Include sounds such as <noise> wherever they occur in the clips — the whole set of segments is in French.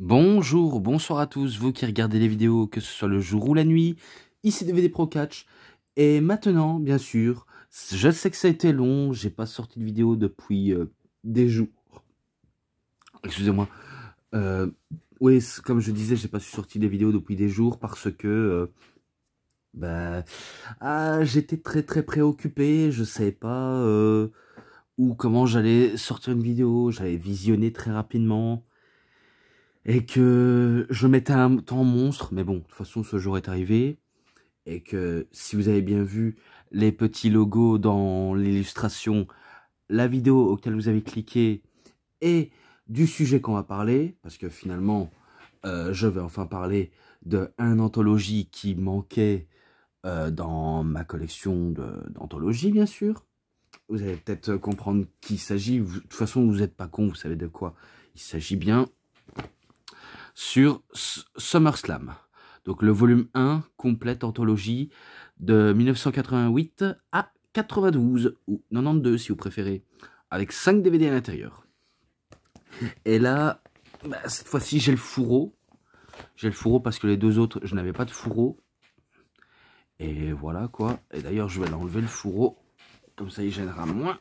Bonjour, bonsoir à tous, vous qui regardez les vidéos, que ce soit le jour ou la nuit, ici DVD Pro Catch. Et maintenant, bien sûr, je sais que ça a été long, j'ai pas sorti de vidéo depuis euh, des jours. Excusez-moi. Euh, oui, comme je disais, j'ai pas sorti des vidéos depuis des jours parce que... Euh, ben, ah, j'étais très très préoccupé, je savais pas où, comment j'allais sortir une vidéo, j'allais visionner très rapidement et que je mettais un temps monstre, mais bon, de toute façon, ce jour est arrivé, et que si vous avez bien vu les petits logos dans l'illustration, la vidéo auquel vous avez cliqué, et du sujet qu'on va parler, parce que finalement, euh, je vais enfin parler de anthologie qui manquait euh, dans ma collection d'anthologies, bien sûr. Vous allez peut-être comprendre qu'il s'agit. De toute façon, vous n'êtes pas con, vous savez de quoi il s'agit bien sur SummerSlam. Donc le volume 1, complète anthologie de 1988 à 92 ou 92 si vous préférez, avec 5 DVD à l'intérieur. Et là, bah, cette fois-ci, j'ai le fourreau. J'ai le fourreau parce que les deux autres, je n'avais pas de fourreau. Et voilà quoi. Et d'ailleurs, je vais l'enlever le fourreau. Comme ça, il gênera moins.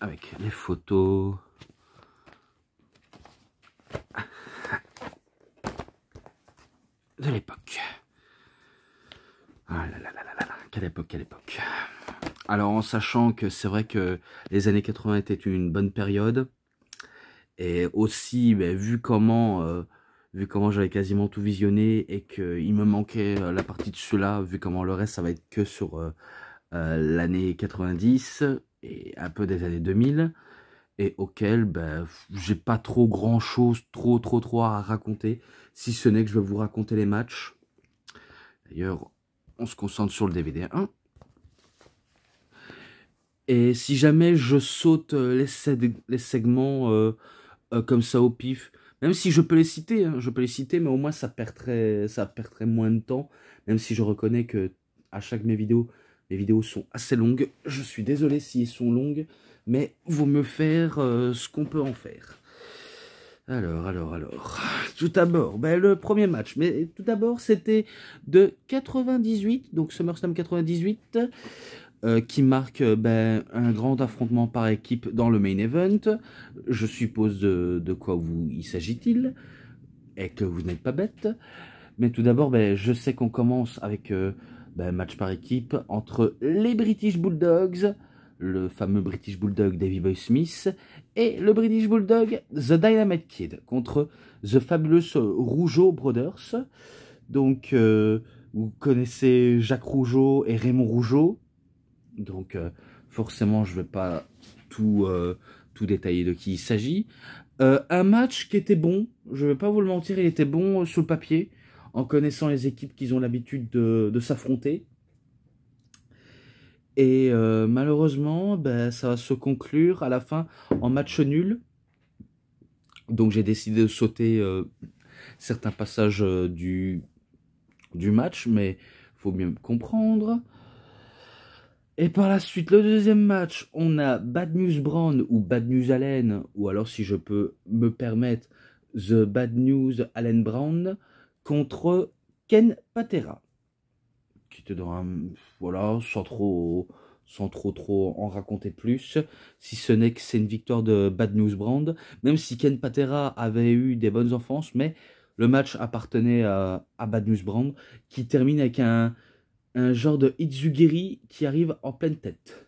Avec les photos de l'époque. Ah là là là là là quelle époque, quelle époque. Alors en sachant que c'est vrai que les années 80 étaient une bonne période, et aussi ben, vu comment euh, vu comment j'avais quasiment tout visionné et qu'il me manquait euh, la partie de cela, vu comment le reste ça va être que sur euh, l'année 90 et un peu des années 2000, et auquel ben, j'ai pas trop grand chose, trop trop trop à raconter, si ce n'est que je vais vous raconter les matchs. D'ailleurs, on se concentre sur le DVD 1. Et si jamais je saute euh, les, segments euh, euh, comme ça au pif, même si je peux les citer, hein, je peux les citer, mais au moins ça perdrait, ça perdrait moins de temps, même si je reconnais que à chaque mes vidéos, mes vidéos sont assez longues. Je suis désolé si elles sont longues, mais vaut mieux faire euh, ce qu'on peut en faire. Alors, alors, alors. Tout d'abord, ben, le premier match. Mais tout d'abord, c'était de 98, donc SummerSlam 98, euh, qui marque euh, ben, un grand affrontement par équipe dans le main event. Je suppose de, quoi vous, il s'agit-il, et que vous n'êtes pas bête. Mais tout d'abord, ben, je sais qu'on commence avec un ben, match par équipe entre les British Bulldogs le fameux British Bulldog Davy Boy Smith, et le British Bulldog The Dynamite Kid contre The Fabulous Rougeau Brothers. Donc, euh, vous connaissez Jacques Rougeau et Raymond Rougeau. Donc, euh, forcément, je ne vais pas tout, euh, tout détailler de qui il s'agit. un match qui était bon, je ne vais pas vous le mentir, il était bon sur le papier, en connaissant les équipes qu'ils ont l'habitude de s'affronter. Et euh, malheureusement, ben, ça va se conclure à la fin en match nul. Donc j'ai décidé de sauter euh, certains passages euh, du, du match, mais il faut bien comprendre. Et par la suite, le deuxième match, on a Bad News Brown ou Bad News Allen, ou alors si je peux me permettre, The Bad News Allen Brown contre Ken Patera. Voilà, sans trop sans trop trop en raconter plus, si ce n'est que c'est une victoire de Bad News Brand, même si Ken Patera avait eu des bonnes enfances, mais le match appartenait à, Bad News Brand, qui termine avec un, un genre de Itsugiri qui arrive en pleine tête.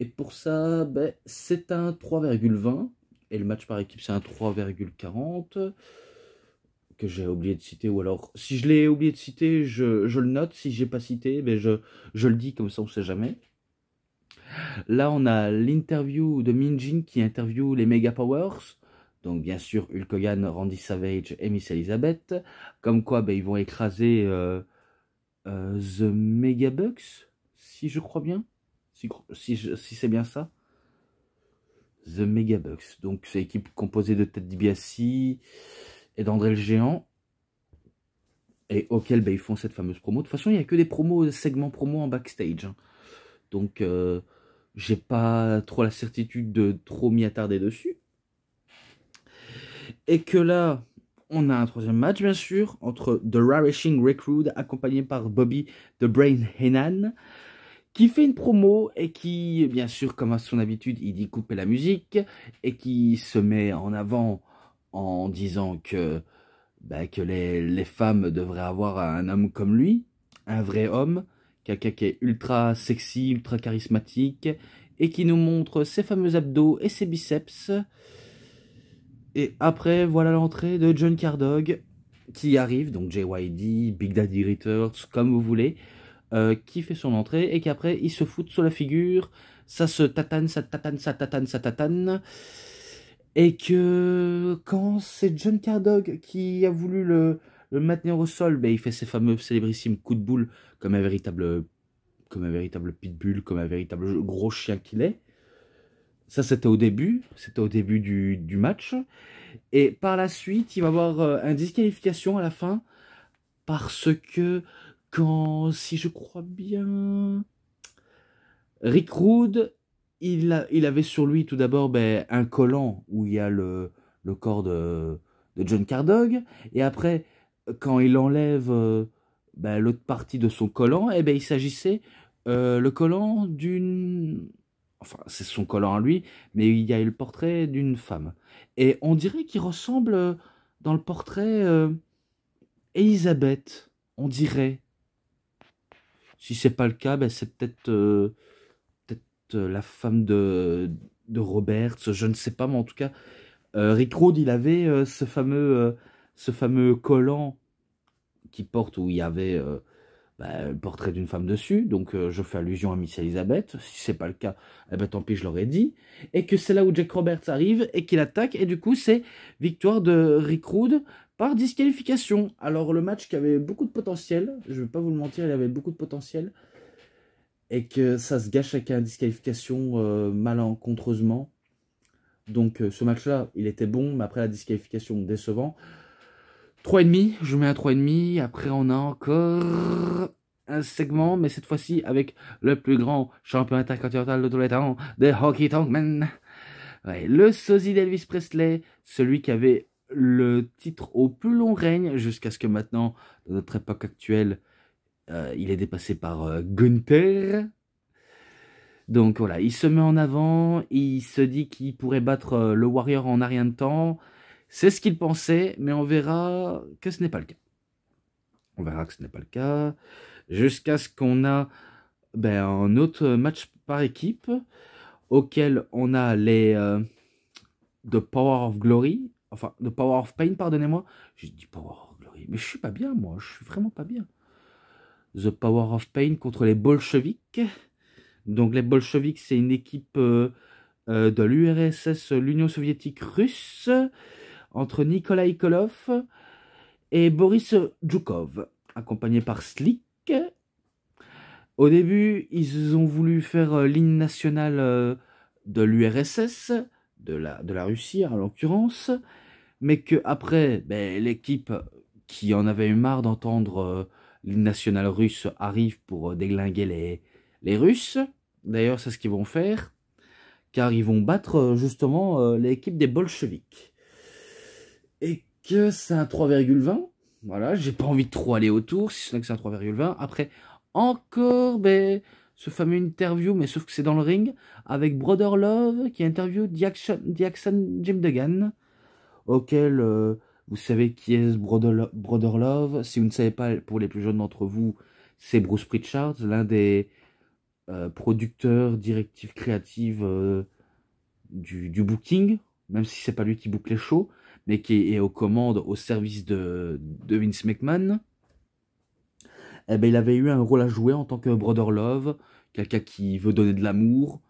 Et pour ça, ben, c'est un 3,20, et le match par équipe c'est un 3,40 que j'ai oublié de citer, ou alors si je l'ai oublié de citer, je, je le note, si j'ai pas cité, mais ben je, je, le dis comme ça on sait jamais. Là on a l'interview de Minjin qui interview les Mega Powers, donc bien sûr Hulk Hogan, Randy Savage et Miss Elizabeth, comme quoi ben, ils vont écraser euh, euh, The Mega Bucks, si je crois bien, si, si, si c'est bien ça. The Mega donc c'est l'équipe composée de Ted DiBiase, et d'André le Géant, et auquel ben, ils font cette fameuse promo. De toute façon, il n'y a que des promos, segments promo en backstage. Hein. Donc, euh, j'ai pas trop la certitude de trop m'y attarder dessus. Et que là, on a un troisième match, bien sûr, entre The Rarishing Recruit, accompagné par Bobby The Brain Henan, qui fait une promo et qui, bien sûr, comme à son habitude, il dit couper la musique et qui se met en avant en disant que, bah, que les, les, femmes devraient avoir un homme comme lui, un vrai homme, quelqu'un qui est ultra sexy, ultra charismatique, et qui nous montre ses fameux abdos et ses biceps. Et après, voilà l'entrée de John Cardog qui arrive, donc JYD, Big Daddy Returns, comme vous voulez, euh, qui fait son entrée et qu'après il se fout sur la figure, ça se tatane, ça tatane, ça tatane, ça tatane. Et que quand c'est John Cardog qui a voulu le, maintenir au sol, ben il fait ses fameux célébrissimes coups de boule comme un véritable, comme un véritable pitbull, comme un véritable gros chien qu'il est. Ça, c'était au début, c'était au début du, match. Et par la suite, il va avoir euh, une disqualification à la fin parce que quand, si je crois bien, Rick Rude il, il avait sur lui tout d'abord ben, un collant où il y a le, le corps de, de John Cardog. Et après, quand il enlève euh, ben, l'autre partie de son collant, eh ben, il s'agissait euh, le collant d'une... Enfin, c'est son collant à lui, mais il y a le portrait d'une femme. Et on dirait qu'il ressemble euh, dans le portrait euh, on dirait. Si c'est pas le cas, ben, c'est peut-être euh, la femme de, Roberts, je ne sais pas, mais en tout cas, euh, Rick Rood il avait euh, ce, fameux, ce fameux collant qui porte où il y avait bah, le portrait d'une femme dessus. Donc, je fais allusion à Miss Elizabeth. Si c'est pas le cas, eh ben, tant pis, je l'aurais dit. Et que c'est là où Jack Roberts arrive et qu'il attaque. Et du coup, c'est victoire de Rick par disqualification. Alors, le match qui avait beaucoup de potentiel, je ne vais pas vous le mentir, il avait beaucoup de potentiel et que ça se gâche avec un disqualification euh, malencontreusement. Donc euh, ce match-là, il était bon, mais après la disqualification, décevant. 3,5, je mets un 3,5. Après, on a encore un segment, mais cette fois-ci avec le plus grand champion intercontinental de tous les temps, des Hockey Tonkman. Ouais, le sosie d'Elvis Presley, celui qui avait le titre au plus long règne, jusqu'à ce que maintenant, dans notre époque actuelle, euh, il est dépassé par euh, Gunther. Donc voilà, il se met en avant, il se dit qu'il pourrait battre euh, le Warrior en un rien de temps. C'est ce qu'il pensait, mais on verra que ce n'est pas le cas. On verra que ce n'est pas le cas. Jusqu'à ce qu'on a ben, un autre match par équipe, auquel on a les The Power of Glory, enfin The Power of Pain, pardonnez-moi. Je dis Power of Glory, mais je suis pas bien moi, je suis vraiment pas bien. The Power of Pain contre les bolcheviks. Donc les bolcheviks, c'est une équipe euh, euh, de l'URSS, l'Union soviétique russe, entre Nikolai Kolov et Boris Djoukov, accompagné par Slick. Au début, ils ont voulu faire euh, l'île nationale de l'URSS, de la, de la Russie en l'occurrence, mais que après, ben, l'équipe qui en avait eu marre d'entendre les national russe arrive pour euh, déglinguer les, les Russes. D'ailleurs, c'est ce qu'ils vont faire, car ils vont battre euh, justement euh, l'équipe des bolcheviks. Et que c'est un 3,20. Voilà, j'ai pas envie de trop aller autour, si ce n'est que c'est un 3,20. Après, encore ben, ce fameux interview, mais sauf que c'est dans le ring, avec Brother Love qui interview Jackson Jim Duggan, auquel vous savez qui est Love Si vous ne savez pas, pour les plus jeunes d'entre vous, c'est Bruce Pritchard, l'un des euh, producteurs, directifs créatives euh, du, booking, même si c'est pas lui qui boucle les shows, mais qui est aux commandes au service de, Vince McMahon. Eh ben, il avait eu un rôle à jouer en tant que Love, quelqu'un qui veut donner de l'amour,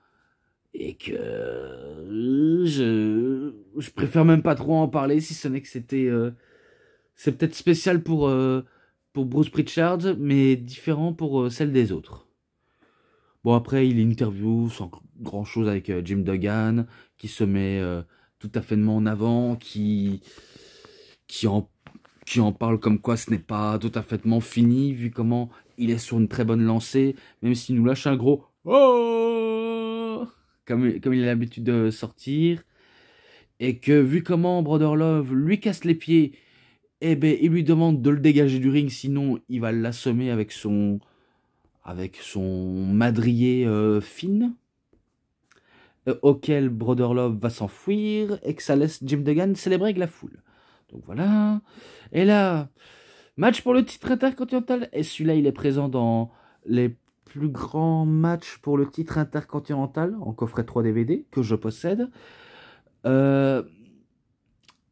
et que euh, je, préfère même pas trop en parler, si ce n'est que c'était... Euh, c'est peut-être spécial pour, euh, pour Bruce Pritchard, mais différent pour celle des autres. Bon, après, il interview sans grand-chose avec Jim Duggan, qui se met tout à fait en avant, qui, qui, en, qui en parle comme quoi ce n'est pas tout à fait fini, vu comment il est sur une très bonne lancée, même s'il nous lâche un gros Oh comme, il a l'habitude de sortir. Et que vu comment Love lui casse les pieds, et eh ben, il lui demande de le dégager du ring, sinon il va l'assommer avec son, avec son madrier euh, fine, euh, auquel Brotherlove va s'enfuir, et que ça laisse Jim Duggan célébrer avec la foule. Donc voilà. Et là, match pour le titre intercontinental. Et celui-là, il est présent dans les plus grand match pour le titre intercontinental en coffret 3 DVD que je possède. Euh,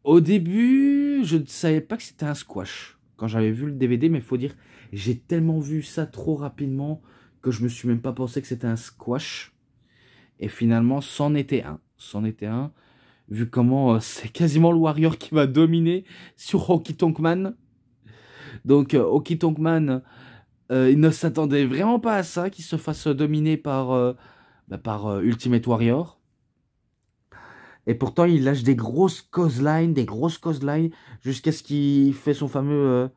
au début, je ne savais pas que c'était un squash quand j'avais vu le DVD, mais il faut dire, j'ai tellement vu ça trop rapidement que je me suis même pas pensé que c'était un squash. Et finalement, c'en était un. C'en était un. Vu comment euh, c'est quasiment le Warrior qui va dominer sur Hoki Tonkman. Donc, euh, Tonkman euh, il ne s'attendait vraiment pas à ça, qu'il se fasse dominer par, euh, bah, par euh, Ultimate Warrior. Et pourtant, il lâche des grosses cause des grosses cause jusqu'à ce qu'il fait son fameux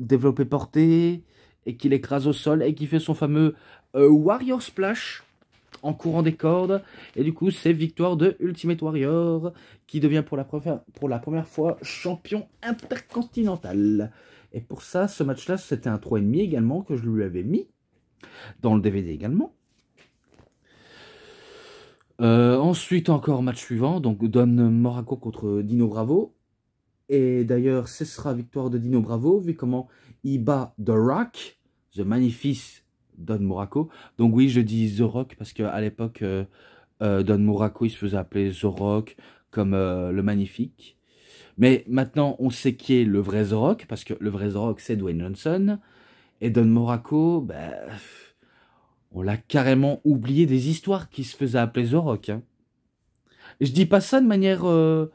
développé porté, et qu'il écrase au sol, et qu'il fait son fameux Warrior Splash en courant des cordes. Et du coup, c'est victoire de Ultimate Warrior, qui devient pour la, pour la première fois champion intercontinental. Et pour ça, ce match-là, c'était un 3,5 également que je lui avais mis. Dans le DVD également. Euh, ensuite, encore match suivant. Donc, Don Moraco contre Dino Bravo. Et d'ailleurs, ce sera victoire de Dino Bravo, vu comment il bat The Rock, The Magnifice Don Moraco. Donc oui, je dis The Rock parce qu'à l'époque, euh, euh, Don Moraco, il se faisait appeler The Rock comme le Magnifique. Mais maintenant, on sait qui est le vrai The parce que le vrai The c'est Dwayne Johnson. Et Don Moraco, bah, on l'a carrément oublié des histoires qui se faisaient appeler The hein. Rock. Je dis pas ça de manière, euh,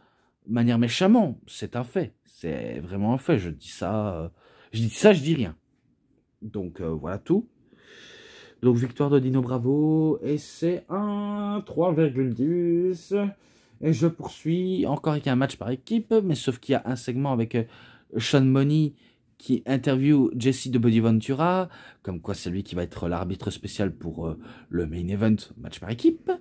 manière méchamment, c'est un fait. C'est vraiment un fait, je dis ça, euh, je dis ça, je dis rien. Donc euh, voilà tout. Donc victoire de Dino Bravo, et c'est un 3,10. Et Je poursuis encore avec un match par équipe, mais sauf qu'il y a un segment avec euh, Sean Money qui interview Jesse de Ventura, comme quoi c'est lui qui va être l'arbitre spécial pour euh, le main event match par équipe.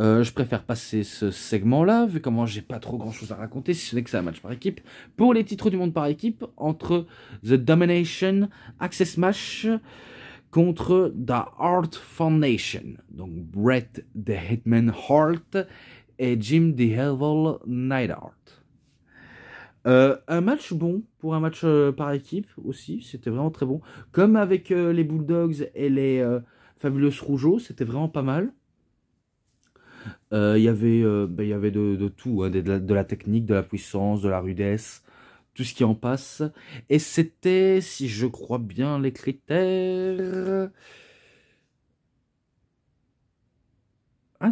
Euh, je préfère passer ce segment-là, vu comment j'ai pas trop grand-chose à raconter, si ce n'est que c'est un match par équipe. Pour les titres du monde par équipe, entre The Domination Access Match contre The Heart Foundation, donc Brett the Hitman Hart et Jim de Devil Neidhart. un match bon pour un match euh, par équipe aussi, c'était vraiment très bon. Comme avec euh, les Bulldogs et les euh, Fabuleuses Rougeaux, c'était vraiment pas mal. Il y avait, ben, y avait de, tout, hein, de, la, technique, de la puissance, de la rudesse, tout ce qui en passe. Et c'était, si je crois bien les critères, Ah,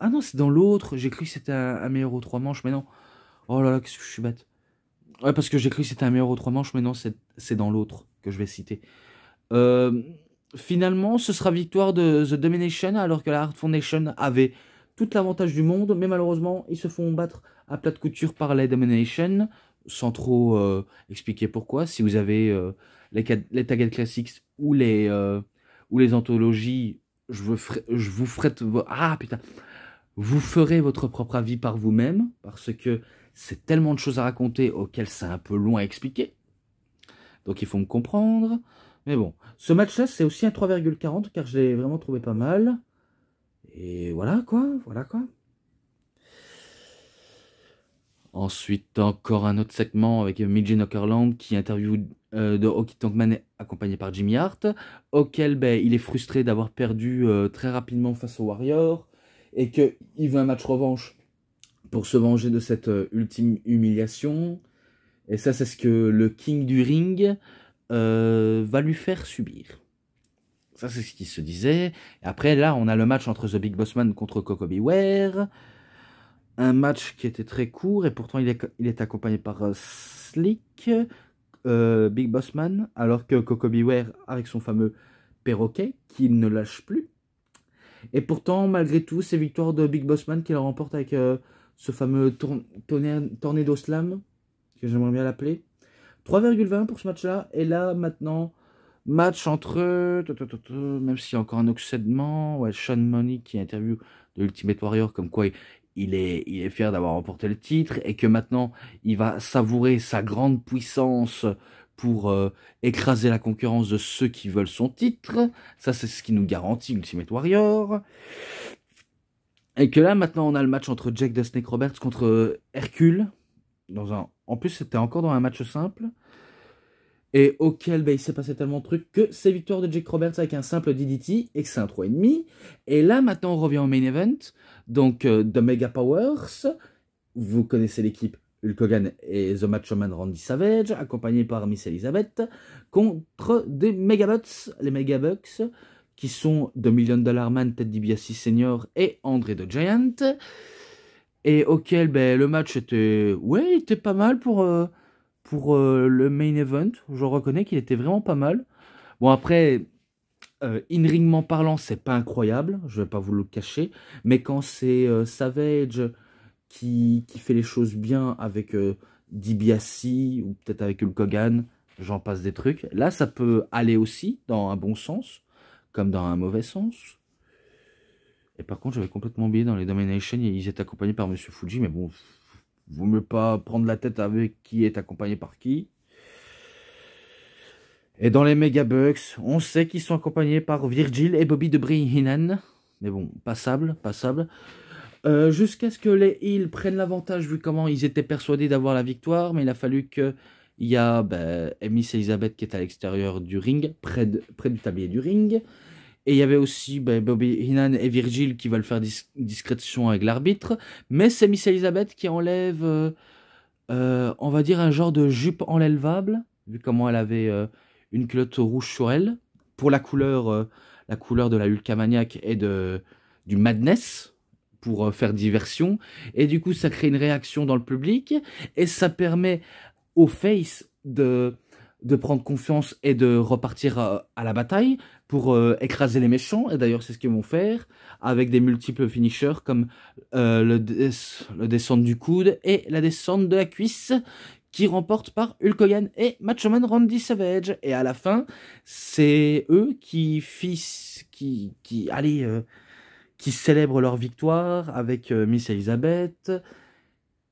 ah non, c'est dans l'autre. J'ai cru que c'était un, meilleur aux trois manches, mais non. Oh là là, qu'est-ce que je suis bête. Ouais, parce que j'ai cru que c'était un meilleur aux trois manches, mais non, c'est dans l'autre que je vais citer. Euh, finalement, ce sera victoire de The Domination, alors que la Hard Foundation avait tout l'avantage du monde, mais malheureusement, ils se font battre à plate couture par les Domination, sans trop euh, expliquer pourquoi. Si vous avez euh, les, les Classics ou les, ou les anthologies, je vous ferai, je vous ah putain, vous ferez votre propre avis par vous-même, parce que c'est tellement de choses à raconter auxquelles c'est un peu long à expliquer. Donc il faut me comprendre. Mais bon, ce match-là, c'est aussi un 3,40, car je l'ai vraiment trouvé pas mal. Et voilà quoi, voilà quoi. Ensuite, encore un autre segment avec Midgey Knockerland qui interviewe euh, de Hockey Tankman accompagné par Jimmy Hart, auquel ben, il est frustré d'avoir perdu euh, très rapidement face aux Warriors et qu'il veut un match revanche pour se venger de cette euh, ultime humiliation. Et ça, c'est ce que le King du Ring va lui faire subir. Ça, c'est ce qu'il se disait. après, là, on a le match entre The Big Bossman contre Coco Beware un match qui était très court et pourtant il est, accompagné par euh, Slick, euh, Big Boss Man, alors que Coco Beware avec son fameux perroquet qu'il ne lâche plus. Et pourtant, malgré tout, c'est victoire de Big Boss Man qui remporte avec euh, ce fameux Tornado Slam, que j'aimerais bien l'appeler. 3,20 pour ce match-là. Et là, maintenant, match entre, même s'il y a encore un obsédement, Sean Money qui interview de Ultimate Warrior, comme quoi il est, fier d'avoir remporté le titre et que maintenant il va savourer sa grande puissance pour euh, écraser la concurrence de ceux qui veulent son titre. Ça, c'est ce qui nous garantit Ultimate Warrior. Et que là, maintenant, on a le match entre Jack the Roberts contre euh, Hercule. Dans un... En plus, c'était encore dans un match simple et auquel ben il s'est passé tellement de trucs que c'est victoire de Jake Roberts avec un simple DDT et que c'est un 3,5. Et là, maintenant, on revient au main event, donc euh, The de Mega Powers. Vous connaissez l'équipe Hulk Hogan et The Matchman Randy Savage, accompagné par Miss Elizabeth, contre des Megabucks, les Megabucks, qui sont The Million Dollar Man, Ted DiBiase Senior et André the Giant, et auquel ben, le match était, ouais, était pas mal pour... Euh, pour euh, le main event. Je reconnais qu'il était vraiment pas mal. Bon, après, euh, in-ringment parlant, c'est pas incroyable, je vais pas vous le cacher. Mais quand c'est euh, Savage qui, qui, fait les choses bien avec DiBiase ou peut-être avec Hulk Hogan, j'en passe des trucs. Là, ça peut aller aussi dans un bon sens, comme dans un mauvais sens. Et par contre, j'avais complètement oublié dans les Domination, ils étaient accompagnés par Monsieur Fuji, mais bon, Vaut mieux pas prendre la tête avec qui est accompagné par qui. Et dans les Megabucks, on sait qu'ils sont accompagnés par Virgil et Bobby de Brihinen. Mais bon, passable, passable. Euh, jusqu'à ce que les Hills prennent l'avantage vu comment ils étaient persuadés d'avoir la victoire. Mais il a fallu que il y a bah, ben, et Elizabeth qui est à l'extérieur du ring, près, près du tablier du ring. Et il y avait aussi bah, Bobby Hinan et Virgile qui veulent faire discrétion avec l'arbitre. Mais c'est Miss Elizabeth qui enlève, euh, euh, on va dire, un genre de jupe enlèvable, vu comment elle avait euh, une clotte rouge sur elle, pour la couleur, la couleur de la Hulkamaniac et de, du Madness pour faire diversion et du coup ça crée une réaction dans le public et ça permet aux face de de prendre confiance et de repartir euh, à, la bataille pour euh, écraser les méchants. Et d'ailleurs, c'est ce qu'ils vont faire avec des multiples finishers comme euh, le, le, descente du coude et la descente de la cuisse qui remportent par Hulk Hogan et matchman Randy Savage. Et à la fin, c'est eux qui fils, qui, qui, allez, qui célèbrent leur victoire avec Miss Elizabeth.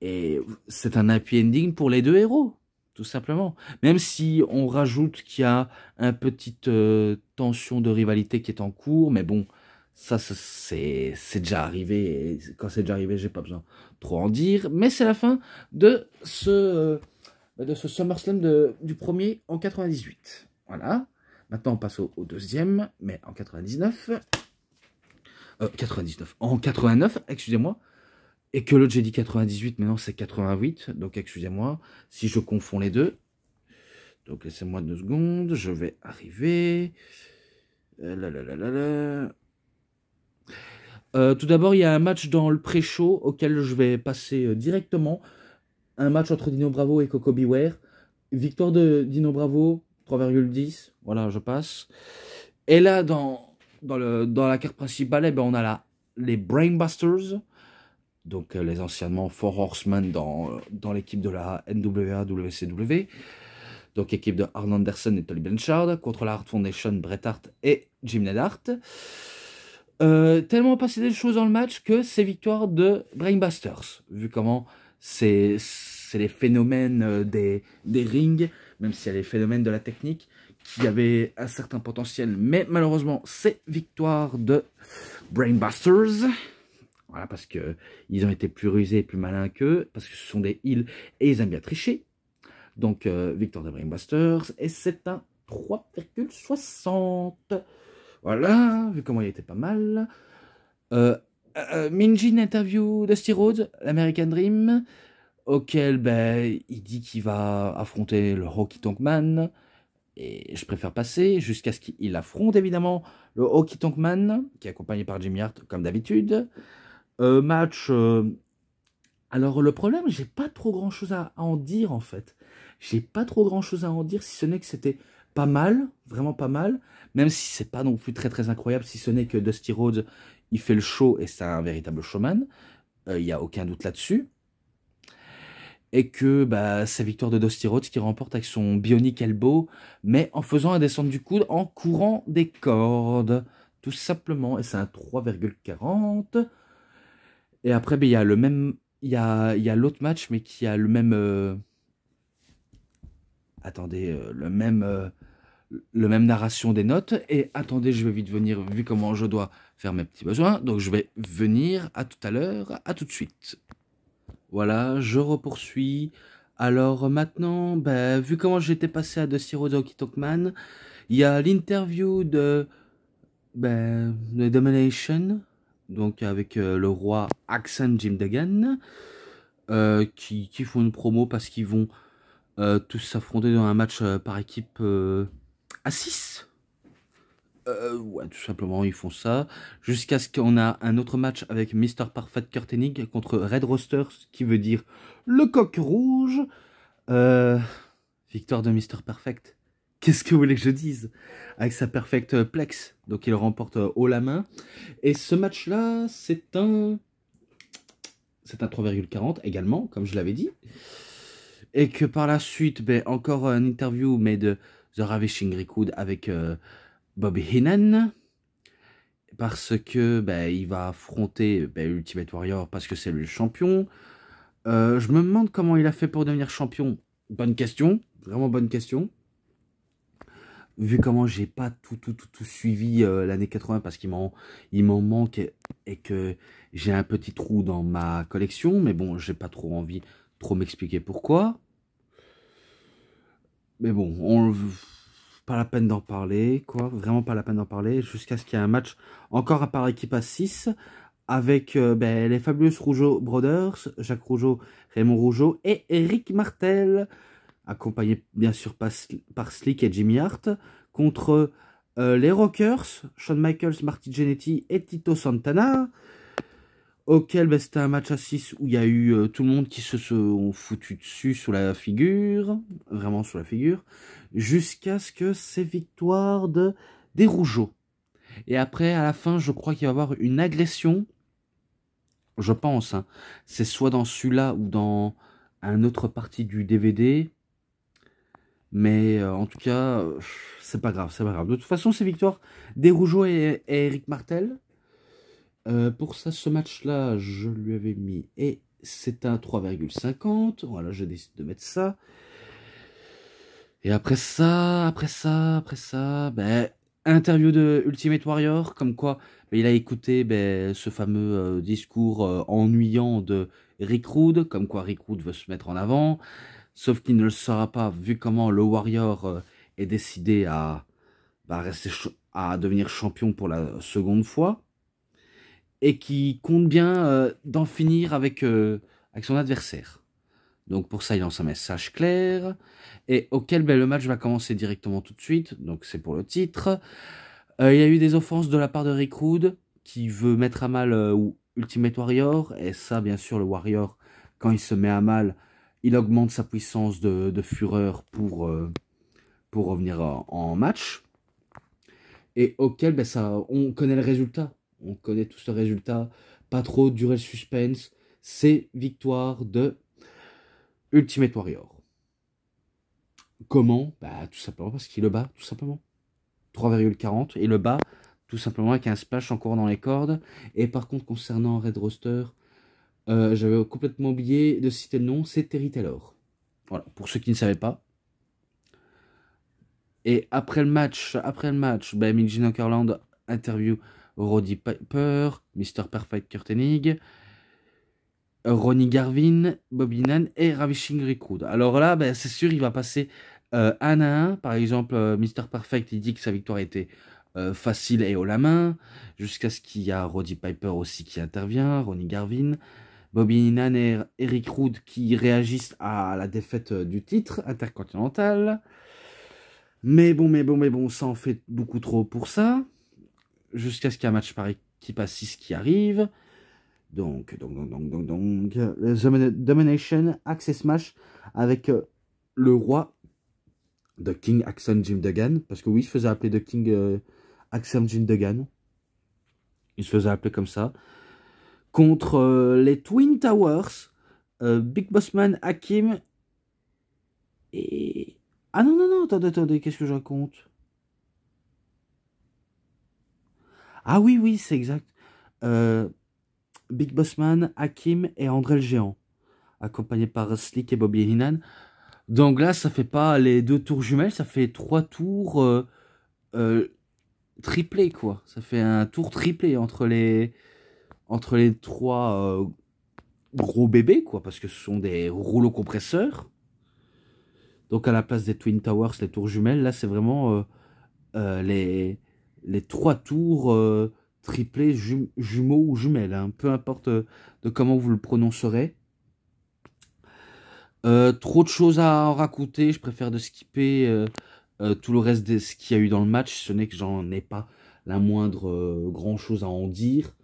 Et c'est un happy ending pour les deux héros tout simplement. Même si on rajoute qu'il y a une petite euh, tension de rivalité qui est en cours, mais bon, ça, c'est déjà arrivé. Et quand c'est déjà arrivé, j'ai pas besoin trop en dire. Mais c'est la fin de ce, euh, de ce SummerSlam de, du premier en 98. Voilà. Maintenant, on passe au, deuxième, mais en 99. 99. Euh, en 89, excusez-moi et que l'autre j'ai dit 98, maintenant c'est 88, donc excusez-moi si je confonds les deux. Donc laissez-moi deux secondes, je vais arriver. Euh, euh, tout d'abord, il y a un match dans le pré-show auquel je vais passer euh, directement. Un match entre Dino Bravo et Coco Beware. Victoire de Dino Bravo, 3,10. Voilà, je passe. Et là, dans, dans, le, dans la carte principale, eh ben, on a la, les Brainbusters donc euh, les anciennement Four Horsemen dans, euh, l'équipe de la NWA WCW. Donc équipe de Arn Anderson et Tolly Blanchard contre la Hart Foundation, Bret Hart et Jim Neidhart. Euh, tellement passé des choses dans le match que c'est victoire de Brainbusters, vu comment c'est les phénomènes euh, des, des rings, même s'il y a les phénomènes de la technique, qui avaient un certain potentiel, mais malheureusement c'est victoire de Brainbusters. Voilà, parce que ils ont été plus rusés, et plus malins qu'eux, parce que ce sont des îles et ils aiment bien tricher. Donc, euh, Victor de Brainbusters, et c'est un 3,60. Voilà, vu comment il était pas mal. Euh, euh, Minjin interview de Rhodes, l'American Dream, auquel ben, il dit qu'il va affronter le Rocky Tonkman. Et je préfère passer jusqu'à ce qu'il affronte évidemment le Rocky Tonkman, qui est accompagné par Jimmy Hart comme d'habitude. Euh, match. Euh, alors le problème, j'ai pas trop grand chose à, en dire en fait. J'ai pas trop grand chose à en dire si ce n'est que c'était pas mal, vraiment pas mal, même si c'est pas non plus très très incroyable, si ce n'est que Dusty Rhodes, il fait le show et c'est un véritable showman. Euh, il y n'y a aucun doute là-dessus. Et que bah, c'est victoire de Dusty Rhodes qui remporte avec son bionic elbow, mais en faisant un descente du coude en courant des cordes. Tout simplement. Et c'est un 3,40. Et après, ben, il y a le même. Il y a, l'autre match, mais qui a le même. Euh, attendez, euh, le même. Euh, le même narration des notes. Et attendez, je vais vite venir, vu comment je dois faire mes petits besoins. Donc je vais venir à tout à l'heure, à tout de suite. Voilà, je repoursuis. Alors maintenant, ben, vu comment j'étais passé à De Siro de il y a l'interview de, ben, de Domination donc avec euh, le roi Axan Jim Dagan, euh, qui, font une promo parce qu'ils vont euh, tous s'affronter dans un match par équipe à 6. ouais, tout simplement, ils font ça. Jusqu'à ce qu'on a un autre match avec Mr. Perfect Kurtenig contre Red Rosters, qui veut dire le coq rouge. victoire de Mr. Perfect. Qu'est-ce que vous voulez que je dise Avec sa perfecte euh, plex, donc il remporte euh, haut la main. Et ce match-là, c'est un... C'est un 3,40 également, comme je l'avais dit. Et que par la suite, ben, encore une interview, mais de The Ravishing Rikud avec euh, Bobby Hinnan. Parce que ben, il va affronter ben, Ultimate Warrior parce que c'est le champion. je me demande comment il a fait pour devenir champion. Bonne question, vraiment bonne question vu comment j'ai pas tout, tout, tout, suivi euh, l'année 80 parce qu'il m'en manque et, que j'ai un petit trou dans ma collection, mais bon, j'ai pas trop envie trop m'expliquer pourquoi. Mais bon, on, pas la peine d'en parler, quoi, vraiment pas la peine d'en parler, jusqu'à ce qu'il y ait un match encore à Paris qui passe 6 avec euh, ben, les fabuleux Rougeau Brothers, Jacques Rougeau, Raymond Rougeau et Eric Martel accompagné bien sûr par, Slick et Jimmy Hart, contre euh, les Rockers, Shawn Michaels, Marty Jannetty et Tito Santana, auquel ben, c'était un match à 6 où il y a eu euh, tout le monde qui se sont foutu dessus sous la figure, vraiment sous la figure, jusqu'à ce que c'est victoire de, des Rougeaux. Et après, à la fin, je crois qu'il va y avoir une agression, je pense, hein. c'est soit dans celui-là ou dans un autre partie du DVD, mais euh, en tout cas, c'est pas grave, c'est pas grave. De toute façon, c'est victoire des Rougeaux et, Eric Martel. Euh, pour ça, ce match-là, je lui avais mis... Et c'est un 3,50. Voilà, je décide de mettre ça. Et après ça, après ça, après ça, ben, interview de Ultimate Warrior, comme quoi ben, il a écouté ben, ce fameux euh, discours ennuyant de Rick Rude, comme quoi Rick Rude veut se mettre en avant. Sauf qu'il ne le sera pas, vu comment le Warrior euh, est décidé à, bah, à devenir champion pour la seconde fois. Et qui compte bien euh, d'en finir avec, euh, avec son adversaire. Donc pour ça, il lance un message clair. Et auquel ben, le match va commencer directement tout de suite. Donc c'est pour le titre. il y a eu des offenses de la part de Rick qui veut mettre à mal Ultimate Warrior. Et ça, bien sûr, le Warrior, quand il se met à mal, il augmente sa puissance de, fureur pour, euh, pour revenir en, match. Et auquel ben, ça, on connaît le résultat. On connaît tout ce résultat. Pas trop durer le suspense. C'est victoire de Ultimate Warrior. Comment bah, Tout simplement parce qu'il le bat, tout simplement. 3,40 et le bat tout simplement avec un splash encore dans les cordes. Et par contre, concernant Red Roster, euh, j'avais complètement oublié de citer le nom, c'est Terry Taylor. Voilà, pour ceux qui ne savaient pas. Et après le match, après le match, ben, interview Roddy Piper, Mr. Perfect Hennig Ronnie Garvin, Bobby Nan et Ravishing Recruit. Alors là, ben, c'est sûr, il va passer euh, un à un. Par exemple, euh, Mister Mr. Perfect, il dit que sa victoire était facile et haut la main, jusqu'à ce qu'il y a Roddy Piper aussi qui intervient, Ronnie Garvin, Bobby Nanner, Eric Rood qui réagissent à la défaite euh, du titre intercontinental. Mais bon, mais bon, mais bon, ça en fait beaucoup trop pour ça. Jusqu'à ce qu'il y un match par équipe à 6 qui arrive. Donc, donc, donc, donc, donc, donc, euh, The Domination, Access Smash avec euh, le roi The King Axon Jim Duggan. Parce que oui, il se faisait appeler The King Axon Jim Duggan. Il se faisait appeler comme ça contre euh, les Twin Towers, euh, Big Bossman, Hakim et... Ah non, non, non, attendez, attendez, qu'est-ce que je raconte Ah oui, oui, c'est exact. Euh, Big Bossman, Hakim et André le Géant, Accompagné par Slick et Bobby Hinnan. Donc là, ça fait pas les deux tours jumelles, ça fait trois tours triplés, quoi. Ça fait un tour triplé entre les, entre les trois euh, gros bébés, quoi, parce que ce sont des rouleaux compresseurs. Donc à la place des Twin Towers, les tours jumelles, là c'est vraiment euh, euh, les, les trois tours triplés jumeaux ou jumelles, hein. peu importe de comment vous le prononcerez. trop de choses à raconter, je préfère de skipper tout le reste de ce qu'il y a eu dans le match, ce n'est que j'en ai pas la moindre grand chose à en dire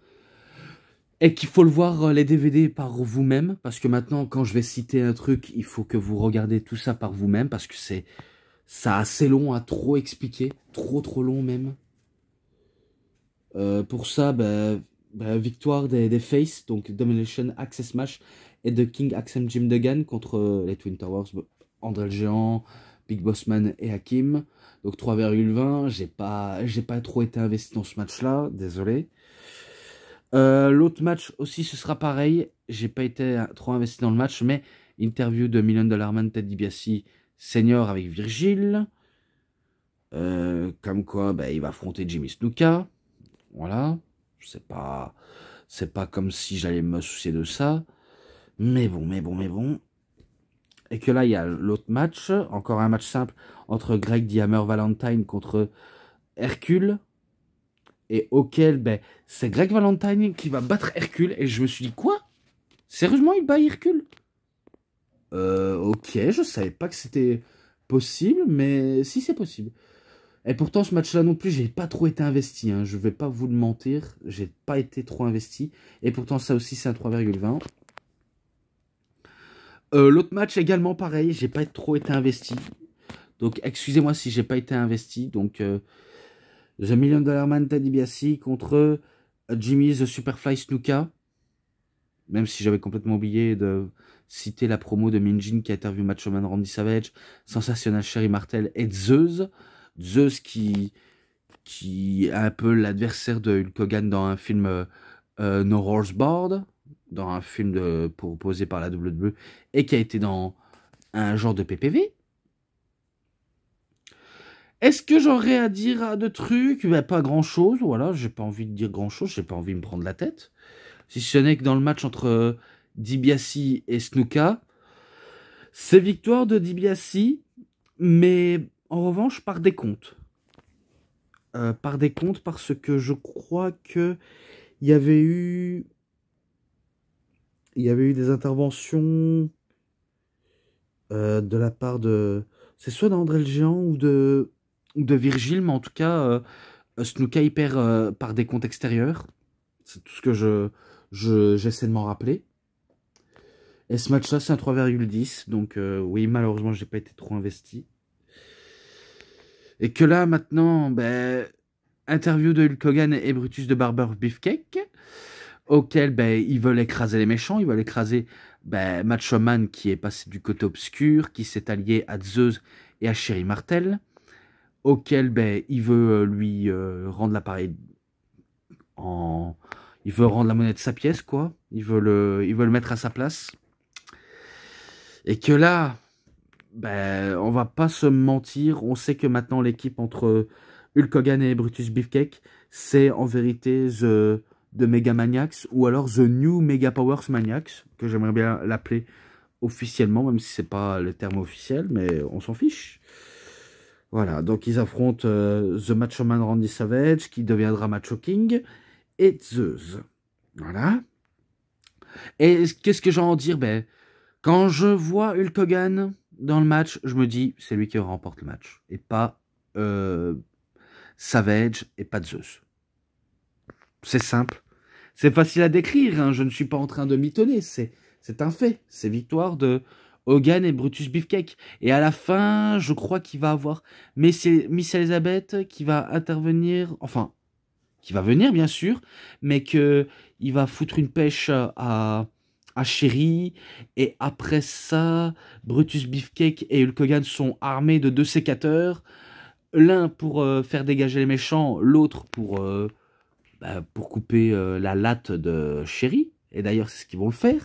et qu'il faut le voir euh, les DVD par vous-même parce que maintenant quand je vais citer un truc, il faut que vous regardez tout ça par vous-même parce que c'est ça assez long à trop expliquer, trop trop long même. Euh, pour ça, ben, ben, victoire des, des Face, donc Domination Access Match et de King Axem Jim Duggan contre euh, les Twin Towers, André le Géant, Big Man et Hakim. Donc 3,20, j'ai pas, j'ai pas trop été investi dans ce match-là, désolé. Euh, l'autre match aussi, ce sera pareil. J'ai pas été trop investi dans le match, mais interview de Million Dollar Man Ted DiBiase senior avec Virgile. Euh, comme quoi, bah, il va affronter Jimmy Snuka. Voilà. C'est pas, c'est pas comme si j'allais me soucier de ça. Mais bon, mais bon, mais bon. Et que là, il y a l'autre match, encore un match simple, entre Greg Diammer Valentine contre Hercule et auquel ben, c'est Greg Valentine qui va battre Hercule. Et je me suis dit, quoi Sérieusement, il bat Hercule euh, ok, je savais pas que c'était possible, mais si c'est possible. Et pourtant, ce match-là non plus, j'ai pas trop été investi. Je hein. Je vais pas vous le mentir, j'ai pas été trop investi. Et pourtant, ça aussi, c'est un 3,20. Euh, L'autre match également pareil, j'ai pas trop été investi. Donc excusez-moi si j'ai pas été investi. Donc euh, The Million Dollar Man Teddy Biassi contre euh, Jimmy The Superfly Snuka. Même si j'avais complètement oublié de citer la promo de Minjin qui a interviewé Macho Man Randy Savage, Sensationnel Sherry Martel et Zeus. Zeus qui, qui est un peu l'adversaire de Hulk Hogan dans un film euh, euh, No Horse Board, dans un film proposé par la WWE, et qui a été dans un genre de PPV. Est-ce que j'aurais à dire à euh, de trucs ben, Pas grand-chose, voilà, j'ai pas envie de dire grand-chose, j'ai pas envie de me prendre la tête. Si ce n'est que dans le match entre euh, Dibiassi et Snuka, c'est victoire de Dibiassi, mais en revanche par des comptes. Euh, par des comptes parce que je crois que il y avait eu il y avait eu des interventions de la part de c'est soit d'André le géant ou de de Virgile, mais en tout cas, euh, euh, Snooka il perd euh, par des comptes extérieurs. C'est tout ce que je j'essaie de m'en rappeler. Et ce match-là, c'est un 3,10. Donc oui, malheureusement, j'ai pas été trop investi. Et que là, maintenant, ben, interview de Hulk Hogan et Brutus de Barber Beefcake, auquel ben, ils veulent écraser les méchants, ils veulent écraser ben, Macho qui est passé du côté obscur, qui s'est allié à Zeus et à Sherry Martel auquel ben, il veut euh, lui euh, rendre l'appareil en... Il veut rendre la monnaie de sa pièce, quoi. Il veut le, le mettre à sa place. Et que là, ben, on va pas se mentir, on sait que maintenant l'équipe entre Hulk Hogan et Brutus Beefcake, c'est en vérité The, Mega Maniacs ou alors The New Mega Powers Maniacs, que j'aimerais bien l'appeler officiellement, même si c'est pas le terme officiel, mais on s'en fiche. Voilà, donc ils affrontent euh, The Macho Man Randy Savage, qui deviendra Macho King, et Zeus. Voilà. Et qu'est-ce que j'ai à en dire ben, Quand je vois Hulk Hogan dans le match, je me dis, c'est lui qui remporte le match, et pas euh, Savage, et pas Zeus. C'est simple. C'est facile à décrire, hein. je ne suis pas en train de m'y tenir, c'est un fait. C'est victoire de, Hogan et Brutus Beefcake. Et à la fin, je crois qu'il va avoir Miss Elizabeth qui va intervenir, enfin, qui va venir bien sûr, mais que il va foutre une pêche à, à Sherry. Et après ça, Brutus Beefcake et Hulk Hogan sont armés de deux sécateurs. L'un pour euh, faire dégager les méchants, l'autre pour, euh, bah, pour couper euh, la latte de chéri Et d'ailleurs, c'est ce qu'ils vont le faire.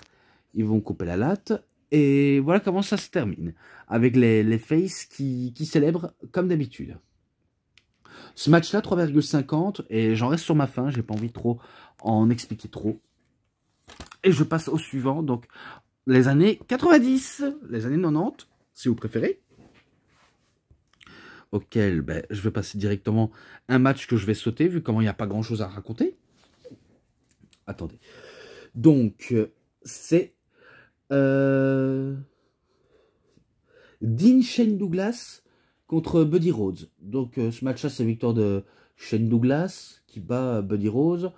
Ils vont couper la latte et voilà comment ça se termine, avec les, les Faces qui, qui célèbrent comme d'habitude. Ce match-là, 3,50, et j'en reste sur ma fin, j'ai pas envie trop en expliquer trop. Et je passe au suivant, donc les années 90, les années 90, si vous préférez. Auquel ben, je vais passer directement un match que je vais sauter, vu comment il n'y a pas grand-chose à raconter. Attendez. Donc, euh, c'est euh, Dean Shane Douglas contre Buddy Rhodes. Donc euh, ce match-là, c'est victoire de Shane Douglas qui bat euh, Buddy Rhodes.